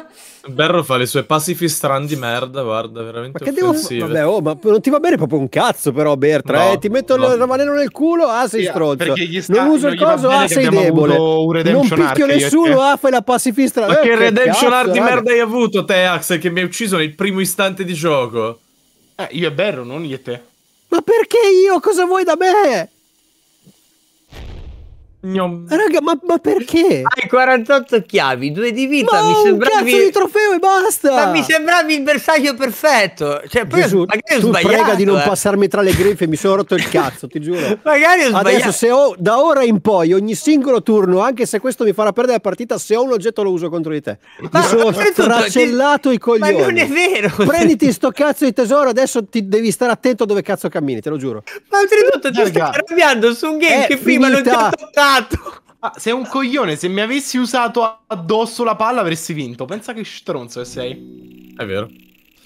Berro fa le sue pacifistran di merda, guarda, veramente ma che offensive. devo... Vabbè, oh, ma non ti va bene proprio un cazzo però, Bertra, no, eh? Ti metto no. il ravanello nel culo, ah, sei sì, stronzo. Non uso il coso, ah, sei debole. Non picchio nessuno, ah, fai la pacifista. Ma eh, che redemption art di merda hai avuto te, Ax, che mi hai ucciso nel primo istante di gioco? Eh, io e Berro, non io e te. Ma perché io? Cosa vuoi da me? Gnom. Raga, ma, ma, perché? Hai 48 chiavi, due di vita. Ma mi sembravi. Un di trofeo e basta. Ma mi sembravi il bersaglio perfetto. Cioè, poi Gesù, magari tu prega di non eh. passarmi tra le griffe, mi sono rotto il cazzo, ti giuro. magari ho sbagliato. Adesso, se ho da ora in poi, ogni singolo turno, anche se questo mi farà perdere la partita, se ho un oggetto lo uso contro di te. Ma mi sono tracellato ti... i coglioni. Ma non è vero. Prenditi sto cazzo di tesoro, adesso ti devi stare attento dove cazzo cammini, te lo giuro. Ma oltretutto ti sto arrabbiando su un game è che prima finita. non ti ha toccato fatto? Ah, sei un coglione, se mi avessi usato addosso la palla avresti vinto. Pensa che stronzo che sei. È vero.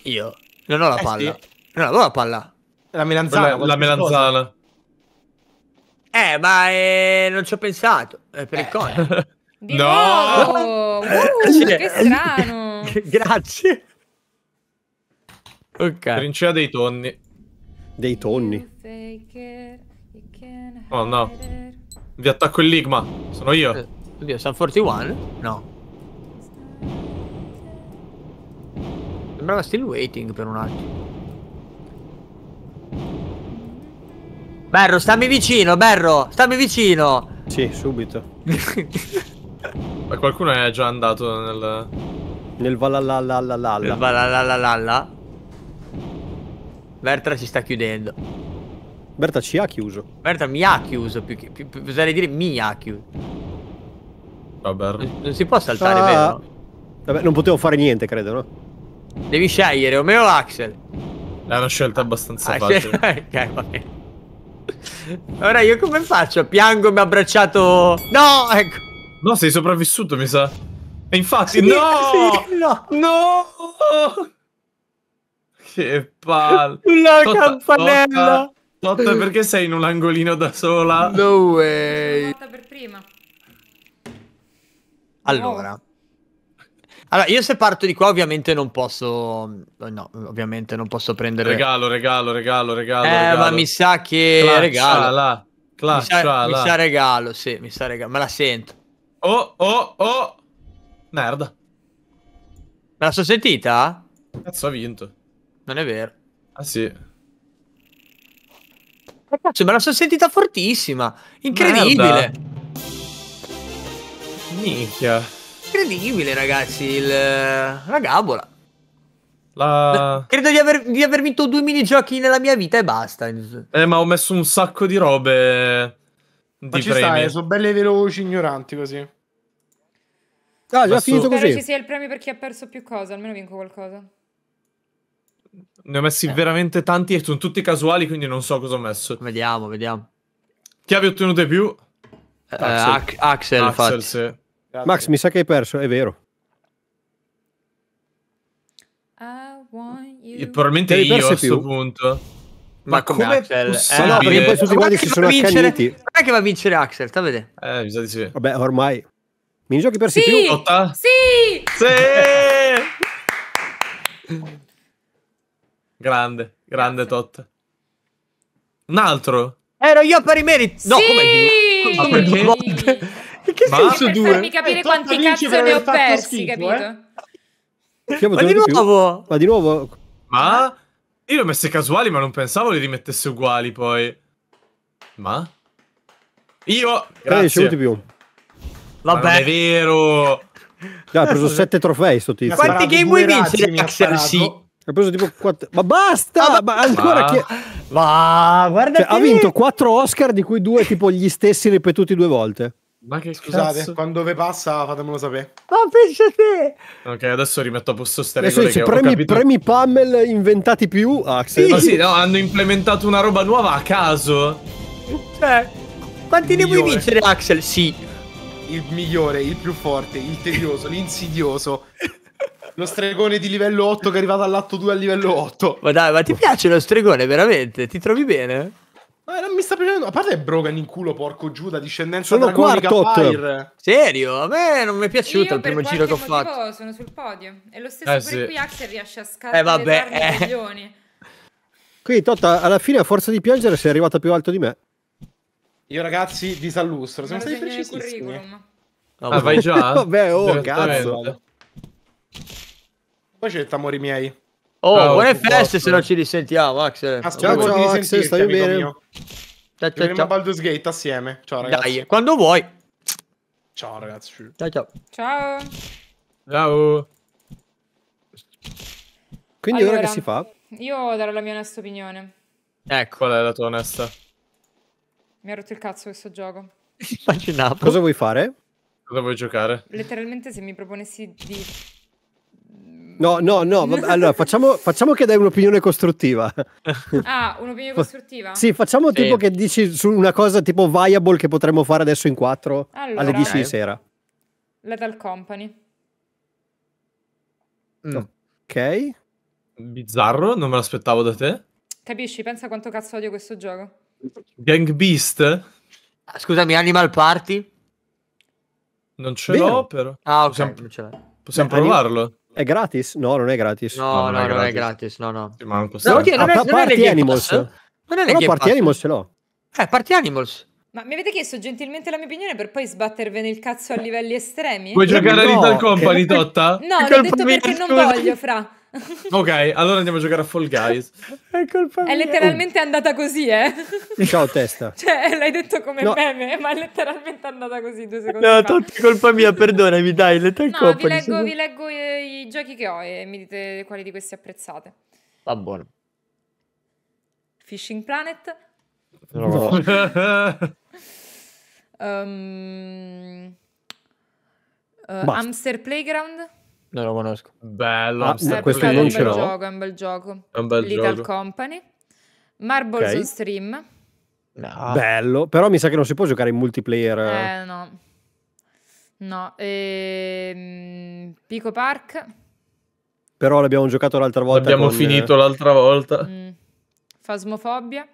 Io non ho la eh palla. Sì. Non ho la palla. La melanzana. La, la melanzana. Cosa. Eh, ma eh, non ci ho pensato. È per eh. il cono. no! Wow, eh, che strano. Grazie. Ok. Trincea dei tonni. Dei tonni. Oh no. Vi attacco il Ligma. Sono io. Eh, oddio, San 41? No. Sembrava still waiting per un attimo. Berro, stammi vicino, Berro, stammi vicino. Sì, subito. Ma qualcuno è già andato nel... Nel valalalalalalala. Nel valalalala. Vertra si sta chiudendo. Berta ci ha chiuso. Berta mi ha chiuso, più che... Più, più, bisogna dire mi ha chiuso. Vabbè. Non, non si può saltare, ah. vero? Vabbè, non potevo fare niente, credo, no? Devi scegliere, o me o Axel. È una scelta abbastanza ah, facile. ok, va bene. Ora io come faccio? Piango, mi ha abbracciato... No, ecco. No, sei sopravvissuto, mi sa. E infatti, sì, no! Sì, no! No! Che palle! La Tota, campanella! Tota. Lotta, perché sei in un angolino da sola? No way. Allora. Oh. Allora, io se parto di qua ovviamente non posso... Oh, no, ovviamente non posso prendere... Regalo, regalo, regalo, regalo. Eh, regalo. ma mi sa che... Clash, regalo. Là. Clash, mi, sa, mi sa regalo, sì, mi sa regalo. Me la sento. Oh, oh, oh. Merda. Me la sono sentita? Cazzo, ha vinto. Non è vero. Ah sì. Ragazzi, me la sono sentita fortissima. Incredibile. Minchia. Incredibile, ragazzi. Il... La gabola. La... Credo di aver, di aver vinto due minigiochi nella mia vita e basta. Eh, ma ho messo un sacco di robe. Di ma ci premi. Sta, sono belle veloci, ignoranti così. Ah, già Basso... finito così. Spero ci sia il premio per chi ha perso più cose. Almeno vinco qualcosa. Ne ho messi eh. veramente tanti e sono tutti casuali, quindi non so cosa ho messo. Vediamo, vediamo. Chi avevi ottenuto di più? Eh, eh Axel, Axel, Axel sì. Max, mi sa che hai perso, è vero. You... Probabilmente io a questo punto. Ma, ma come Axel? Eh, no, perché poi tutti quanti si sono accaniti. Non è che va a vincere Axel, sta a vedere. Eh, bisogna di sì. Vabbè, ormai. Minigiochi persi sì! più? Otta? Sì! Sì! Grande, grande Tot. Un altro? Ero io per i meriti. No, sì! come due? Ma perché? che Ma senso due? Fammi capire eh, quanti cazzo ne ho persi, schifo, capito? Eh? Ma di, nuovo? Ma di nuovo? Ma? Io li ho messi casuali, ma non pensavo li rimettesse uguali poi. Ma? Io... Grazie. Eh, più. Vabbè. Ma è vero. Dai, ha preso sette trofei sto tizio. Quanti game vuoi vincere, Axel? Sì. Ha preso tipo 4. Ma basta! Ah, ma ancora ah, chi. Ma guarda. Cioè, ha vinto 4 Oscar, di cui due tipo gli stessi ripetuti due volte. Ma che scusate, cazzo? quando ve passa fatemelo sapere. Ma pensa te! Ok, adesso rimetto a posto ste regole dice, premi, capito... premi Pummel inventati più, Axel. Sì. Ma sì, no, hanno implementato una roba nuova a caso. Cioè, quanti migliore. ne vuoi vincere, Axel? Sì. Il migliore, il più forte, il tedioso, l'insidioso. Lo stregone di livello 8 che è arrivato all'atto 2 al livello 8. Ma dai, ma ti piace lo stregone, veramente? Ti trovi bene? Ma non mi sta piacendo. A parte Brogan in culo, porco Giuda, discendenza Sono quarto. Fire. Serio? A me non mi è piaciuto Io il primo giro che ho fatto. sono sul podio. E lo stesso eh, pure sì. qui Axel riesce a scalare eh, vabbè, eh. milioni. Qui Totta, alla fine a forza di piangere sei arrivata più alto di me. Io ragazzi disallustro, sono stati precisissimi. No, ah, vai già? Eh. Vabbè, oh, cazzo. Poi c'è amori miei. Oh, ciao, buone feste se non ci risentiamo, Axel. Aspetta, ah, ciao, ciao Axel, stai bene? Mio. Ciao, ciao, ciao. a Baldur's Gate assieme. Ciao ragazzi. Dai, quando vuoi. Ciao ragazzi. Ciao ciao. Ciao. Ciao. Quindi allora, ora che si fa? Io darò la mia onesta opinione. Ecco qual è la tua onesta. Mi ha rotto il cazzo questo gioco. Immaginato. Cosa vuoi fare? Cosa vuoi giocare? Letteralmente se mi proponessi di No, no, no. Vabbè, allora, facciamo, facciamo, che dai un'opinione costruttiva. Ah, un'opinione costruttiva? Sì, facciamo sì. tipo che dici su una cosa tipo viable che potremmo fare adesso in quattro allora, alle 10 di sera. Lethal Company. Mm. Ok. Bizzarro, non me l'aspettavo da te. Capisci? Pensa quanto cazzo odio questo gioco. Gang Beast? Scusami, Animal Party? Non ce l'ho, però. Ah, ok. Possiamo, possiamo Beh, provarlo. È gratis? No, non è gratis. No, no, no non è gratis. No, no. Ma non costa. No, okay, non, è, non Animals. Eh? Non è Però Game Party Animals ce l'ho. Eh, Party Animals. Ma mi avete chiesto gentilmente la mia opinione per poi sbattervene il cazzo a livelli estremi? Vuoi giocare no, a Little Company, che... Totta? No, l'ho detto perché non voglio, Fra ok, allora andiamo a giocare a Fall Guys. È colpa mia. È letteralmente oh. andata così, eh. Ciao testa. Cioè, l'hai detto come no. meme, ma è letteralmente andata così due secondi No, No, Totti, colpa mia, perdonami, dai, le tue No, vi leggo, vi leggo i, eh, i giochi che ho e mi dite quali di questi apprezzate. Va buono. Fishing Planet. No. um, uh, Hamster Playground. Non lo conosco. Bello, ah, Amster, questo non ce l'ho. Gioco, è un bel gioco. È un bel Little gioco. Company. Marbles okay. on Stream. No. Bello, però mi sa che non si può giocare in multiplayer. Eh, no. No. Ehm... Pico Park. Però l'abbiamo giocato l'altra volta. L'abbiamo con... Eh, finito l'altra volta. Mm. Fasmofobia.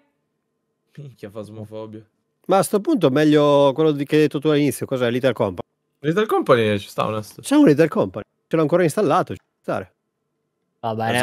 Minchia, fasmofobia. Ma a sto punto è meglio quello che hai detto tu all'inizio. Cos'è? Little Company. Little Company eh, ci sta onesto. C'è un Little Company. Ce l'ho ancora installato. Va bene.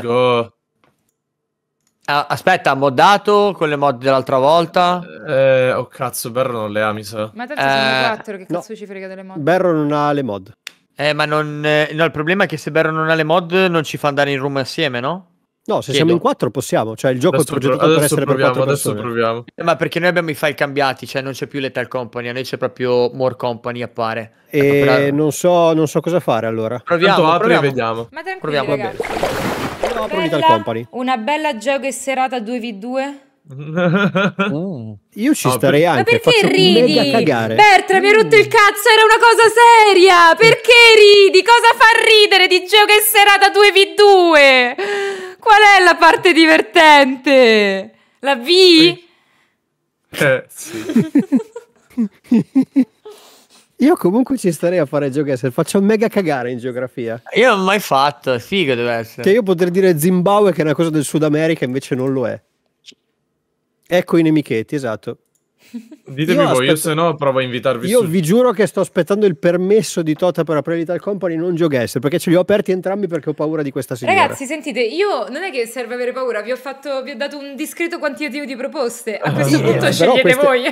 Ah, aspetta, moddato con le mod dell'altra volta? Eh, oh cazzo, Berro non le ha, mi sa. Ma tanto eh, sono 4, che cazzo no. ci frega delle mod? Berro non ha le mod. Eh, ma non... Eh, no, il problema è che se Berro non ha le mod non ci fa andare in room assieme, no? No, se Chiedo. siamo in quattro possiamo, cioè il gioco adesso è progettato pro- per essere proviamo, per adesso persone. proviamo. Eh, ma perché noi abbiamo i file cambiati, cioè non c'è più Lethal Company, a noi c'è proprio More Company appare. E ecco, però... non, so, non so cosa fare allora. Proviamo, Tanto proviamo. e vediamo. Ma tranquillo, proviamo, ragazzi. Una bella, una bella gioco e serata 2v2. mm. Io ci no, starei per... anche. Ma perché ridi? Bertra, mi hai rotto il cazzo, era una cosa seria. Perché ridi? Cosa fa ridere di gioco e serata 2v2? Qual è la parte divertente? La V? Eh, eh sì. Io comunque ci starei a fare geoguessr, faccio un mega cagare in geografia. Io non l'ho mai fatto, figo deve essere. Che io potrei dire Zimbabwe che è una cosa del Sud America, invece non lo è. Ecco i nemichetti, esatto. Ditemi io voi, aspetto... io se no provo a invitarvi Io su... vi giuro che sto aspettando il permesso di Tota per aprire l'Ital Company, non giochesse, perché ce li ho aperti entrambi perché ho paura di questa signora. Ragazzi, sentite, io non è che serve avere paura, vi ho, fatto, vi ho dato un discreto quantitativo di proposte, a ah, questo ah, punto eh, scegliete queste... voi.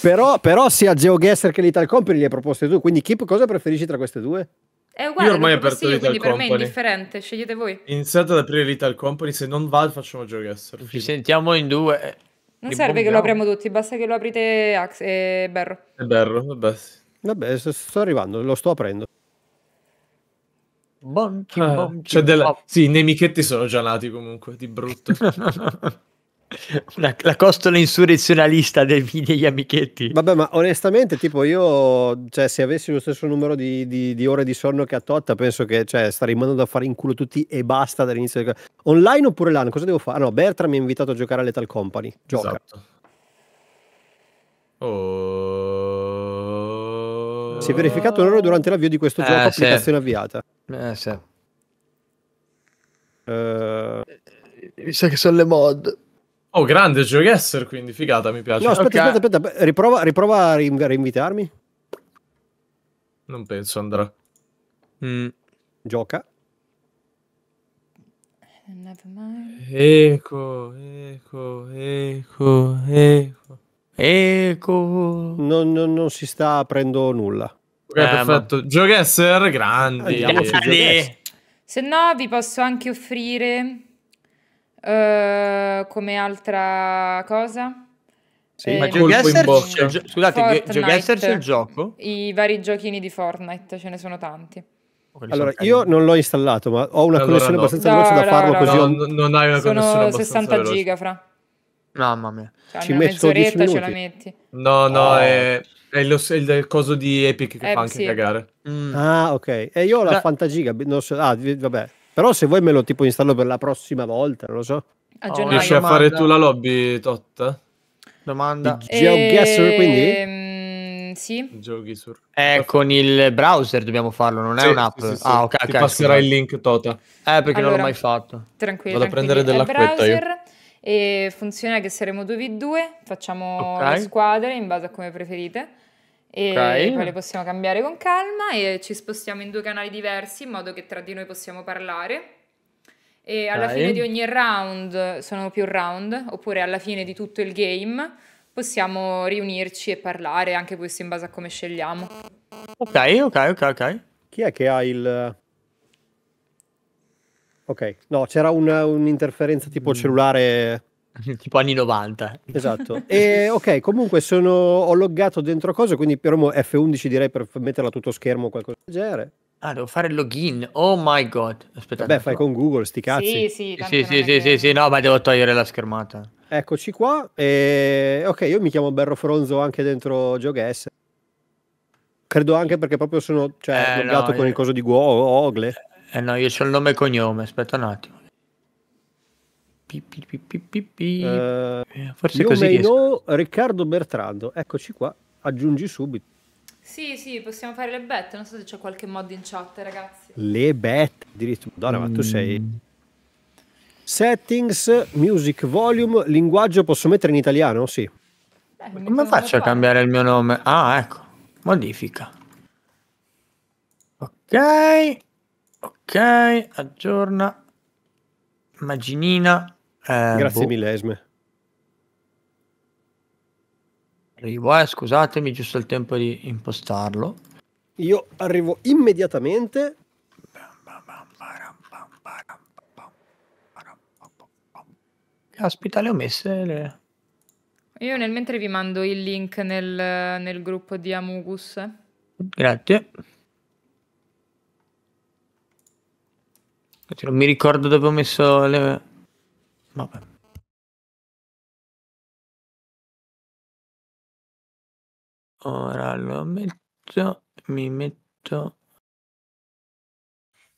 però, però sia GeoGuessr che l'Ital Company le hai proposte tu, quindi chi, cosa preferisci tra queste due? È uguale, io ormai ho aperto l'Ital quindi Company. per me è indifferente, scegliete voi. Iniziate ad aprire l'Ital Company, se non va facciamo GeoGuessr. Ci sentiamo in due. Non serve bombiamo. che lo apriamo tutti, basta che lo aprite Ax e Berro. E Berro, vabbè. Vabbè, sto arrivando, lo sto aprendo. Bonchi, ah, bonchi, della... Sì, i nemichetti sono già nati comunque, di brutto. Una, la costola insurrezionalista dei miei amichetti. Vabbè, ma onestamente, tipo, io, cioè, se avessi lo stesso numero di, di, di ore di sonno che ha Totta, penso che cioè, starei mandando a fare in culo tutti e basta dall'inizio. Del... Online oppure l'anno? Cosa devo fare? Ah, no, Bertram mi ha invitato a giocare a Lethal Company. Gioca. Esatto. Oh... Si è verificato un errore durante l'avvio di questo eh, gioco, sì. applicazione avviata. Eh, sì. Uh... Mi sa che sono le mod. Oh, grande Geoguessr, quindi figata, mi piace. No, aspetta, okay. aspetta, aspetta, riprova, riprova a rin- rinvitarmi. Non penso andrà. Mm. Gioca. Eh, eco, eco, eco, eco. Eco. Non, non, non si sta aprendo nulla. Ok, eh, perfetto. Ma... Geoguessr, grandi. grandi. Se no vi posso anche offrire Uh, come altra cosa? Sì, eh, ma esserci, gi- il gioco? I vari giochini di Fortnite, ce ne sono tanti. Allora, io non l'ho installato, ma ho una allora, connessione no. abbastanza veloce no, da farlo così. No, non, non hai una sono connessione 60 veloce. giga, fra. Mamma mia. Cioè, ci metto mezz'oretta ce la metti. No, no, oh. è, è, lo, è il coso di Epic che eh, fa anche sì. cagare. Mm. Ah, ok. E io ho la Fantagiga, non so, ah, vabbè. Però se vuoi me lo tipo installo per la prossima volta, non lo so. A oh, riesci a fare tu la lobby, Tot? Domanda. E... GeoGuessr, quindi? Ehm, sì. GeoGuessr. Eh, con il browser dobbiamo farlo, non sì, è un'app. Sì, sì, ah, ok, Ti okay, passerai il link, tot Eh, perché allora, non l'ho mai fatto. Tranquillo. Vado a prendere eh, dell'acquetta browser, E eh, funziona che saremo 2v2, facciamo okay. le squadre in base a come preferite e okay. poi le possiamo cambiare con calma e ci spostiamo in due canali diversi in modo che tra di noi possiamo parlare. E alla okay. fine di ogni round, sono più round, oppure alla fine di tutto il game, possiamo riunirci e parlare, anche questo in base a come scegliamo. Ok, ok, ok, ok. Chi è che ha il... Ok, no, c'era un, un'interferenza tipo mm. cellulare tipo anni 90. Esatto. E ok, comunque sono, ho loggato dentro cose, quindi per F11 direi per metterla tutto schermo o qualcosa del genere. Ah, devo fare il login. Oh my god. Aspetta. Beh, fai con Google, sti cazzi. Sì, sì, sì, sì, che... sì, sì, no, ma devo togliere la schermata. Eccoci qua. E... Ok, io mi chiamo Berro Fronzo anche dentro GeoGuess. Credo anche perché proprio sono, cioè, eh, loggato no, con io... il coso di Google. Eh no, io ho il nome e cognome, aspetta un attimo. Pi, pi, pi, uh, forse io così no, Riccardo Bertrando, eccoci qua, aggiungi subito. Sì, sì, possiamo fare le bet non so se c'è qualche mod in chat, ragazzi. Le bette, addirittura, Madonna, mm. ma tu mm. sei... Settings, music, volume, linguaggio, posso mettere in italiano? Sì. Beh, Come, come faccio a cambiare il mio nome? Ah, ecco, modifica. Ok, ok, aggiorna, immaginina, eh, Grazie boh. mille Esme. Arrivo, eh, scusatemi, giusto il tempo di impostarlo. Io arrivo immediatamente. Aspetta, le ho messe le... Io nel mentre vi mando il link nel, nel gruppo di Amugus. Grazie. Cioè, non mi ricordo dove ho messo le... Vabbè. Ora lo metto, mi metto...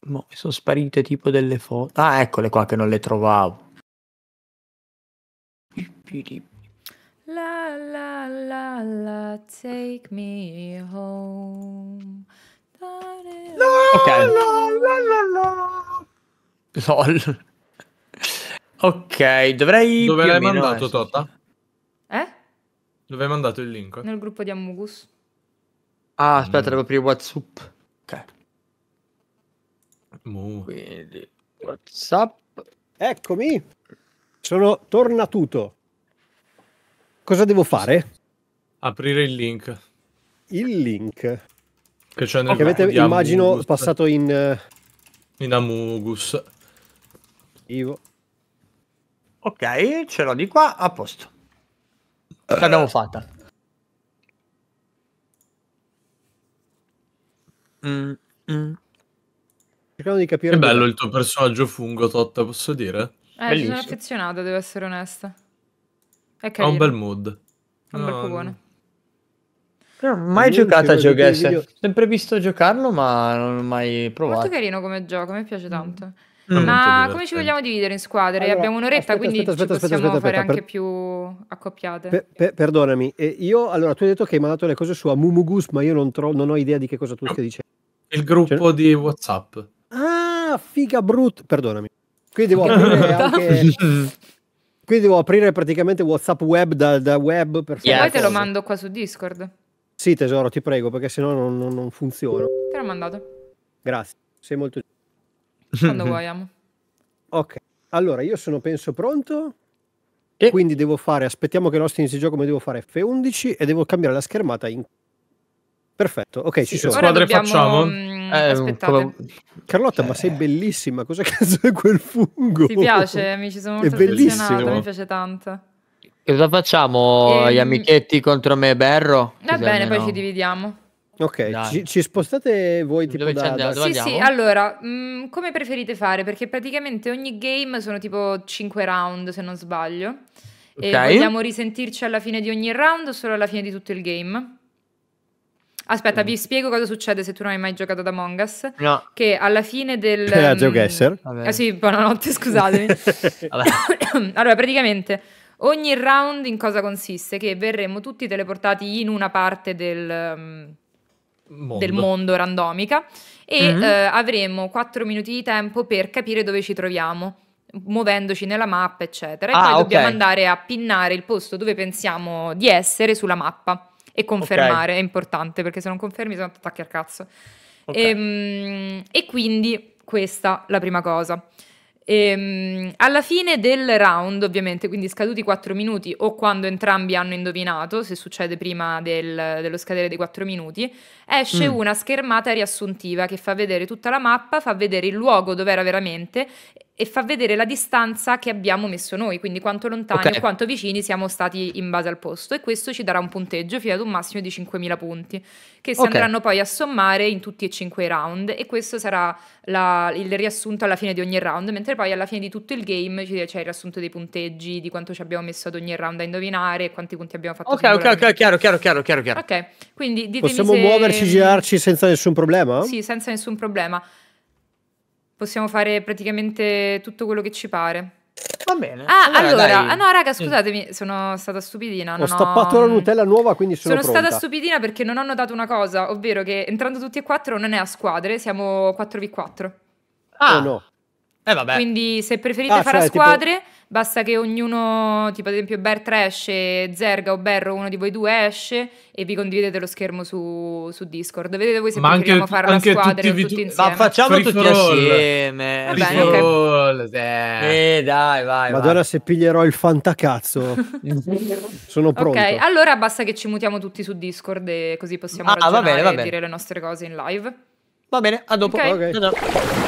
Boh, sono sparite tipo delle foto. Ah, eccole qua che non le trovavo. La la la la, take me home. No, ok. La, la, la, la. LOL. Ok, dovrei... Dove l'hai mandato, essere... Tota? Eh? Dove hai mandato il link? Nel gruppo di Amugus. Ah, mm. aspetta, mm. devo aprire WhatsApp. Ok. Mu. Quindi, WhatsApp. Eccomi. Sono tornatuto. Cosa devo fare? Aprire il link. Il link. Che c'è nel okay. Che avete, immagino, Amugus. passato in... Eh, in Amugus. Ivo. Ok, ce l'ho di qua, a posto. Ce l'abbiamo fatta. Mm, mm. Cercando di capire... È bello il tuo personaggio fungo, Totta, posso dire? Eh, Bellissimo. ci sono affezionata, devo essere onesta. Ha un bel mood. Ha Un no, bel cubone. Non ho mai giocato a GeoGuess. Ho sempre visto giocarlo, ma non ho mai provato. Molto carino come gioco, mi piace tanto. Mm. Mm. Ma come ci vogliamo dividere in squadre? Allora, Abbiamo un'oretta, aspetta, quindi aspetta, aspetta, possiamo aspetta, fare anche per... più accoppiate. Per, per, perdonami, eh, io allora tu hai detto che hai mandato le cose su Amumugus, ma io non, tro- non ho idea di che cosa tu stia dicendo. Il gruppo cioè... di WhatsApp. Ah, figa brutta. Perdonami. Quindi devo aprire anche... Quindi devo aprire praticamente WhatsApp web da, da web per fare. E Poi te lo mando qua su Discord. Sì, tesoro, ti prego, perché sennò non, non, non funziona. Te l'ho mandato. Grazie, sei molto quando vogliamo. Ok, allora io sono penso pronto. E... Quindi devo fare, aspettiamo che l'host inizi gioco, ma devo fare F11 e devo cambiare la schermata in... Perfetto, ok, sì, ci sono. squadre dobbiamo... facciamo? Mh, mm, eh, Carlotta, ma sei bellissima, cosa cazzo è quel fungo? Ti piace, mi ci sono molto affezionata, mi piace tanto. Cosa facciamo, ehm... gli amichetti contro me Berro? Va bene, almeno... poi ci dividiamo. Ok, ci, ci, spostate voi tipo Dove da, da... Dove Sì, sì, allora, mh, mm, come preferite fare? Perché praticamente ogni game sono tipo 5 round, se non sbaglio. E okay. vogliamo risentirci alla fine di ogni round o solo alla fine di tutto il game? Aspetta, mm. vi spiego cosa succede se tu non hai mai giocato ad Among Us. No. Che alla fine del... Era mm, GeoGuessr. Ah eh sì, buonanotte, scusatemi. allora, praticamente... Ogni round in cosa consiste? Che verremo tutti teleportati in una parte del, mm, mondo. del mondo randomica e mm-hmm. eh, avremo 4 minuti di tempo per capire dove ci troviamo muovendoci nella mappa eccetera e ah, poi okay. dobbiamo andare a pinnare il posto dove pensiamo di essere sulla mappa e confermare okay. è importante perché se non confermi sono attacchi al cazzo okay. e, ehm, e quindi questa la prima cosa e, ehm, alla fine del round, ovviamente, quindi scaduti 4 minuti o quando entrambi hanno indovinato, se succede prima del, dello scadere dei 4 minuti, esce mm. una schermata riassuntiva che fa vedere tutta la mappa, fa vedere il luogo dove era veramente e fa vedere la distanza che abbiamo messo noi, quindi quanto lontani okay. o quanto vicini siamo stati in base al posto e questo ci darà un punteggio fino ad un massimo di 5.000 punti che si okay. andranno poi a sommare in tutti e cinque i round e questo sarà la, il riassunto alla fine di ogni round, mentre poi alla fine di tutto il game c'è il riassunto dei punteggi, di quanto ci abbiamo messo ad ogni round a indovinare e quanti punti abbiamo fatto. Ok, ok, ok, chiaro, chiaro, chiaro, chiaro. Ok, quindi Possiamo se... muoverci, girarci senza nessun problema? Sì, senza nessun problema. Possiamo fare praticamente tutto quello che ci pare. Va bene. Ah, allora, allora ah, no, raga, mm. scusatemi, sono stata stupidina. Ho stappato ho... la Nutella nuova, quindi sono. Sono pronta. stata stupidina perché non ho notato una cosa, ovvero che entrando tutti e quattro non è a squadre, siamo 4v4. Ah, oh no. Eh, vabbè. Quindi se preferite ah, fare cioè, a squadre. Tipo basta che ognuno, tipo ad esempio Bertra esce, Zerga o Berro, uno di voi due esce e vi condividete lo schermo su, su Discord. Vedete voi se Ma preferiamo anche, fare anche la squadra tutti, tutti insieme. Ma facciamo Free tutti assieme. Va bene, okay. Eh, dai, vai. Ma vai. se piglierò il fantacazzo. Sono pronto. Ok, allora basta che ci mutiamo tutti su Discord e così possiamo ah, va bene, va bene. dire le nostre cose in live. Va bene, a dopo. Okay. Okay.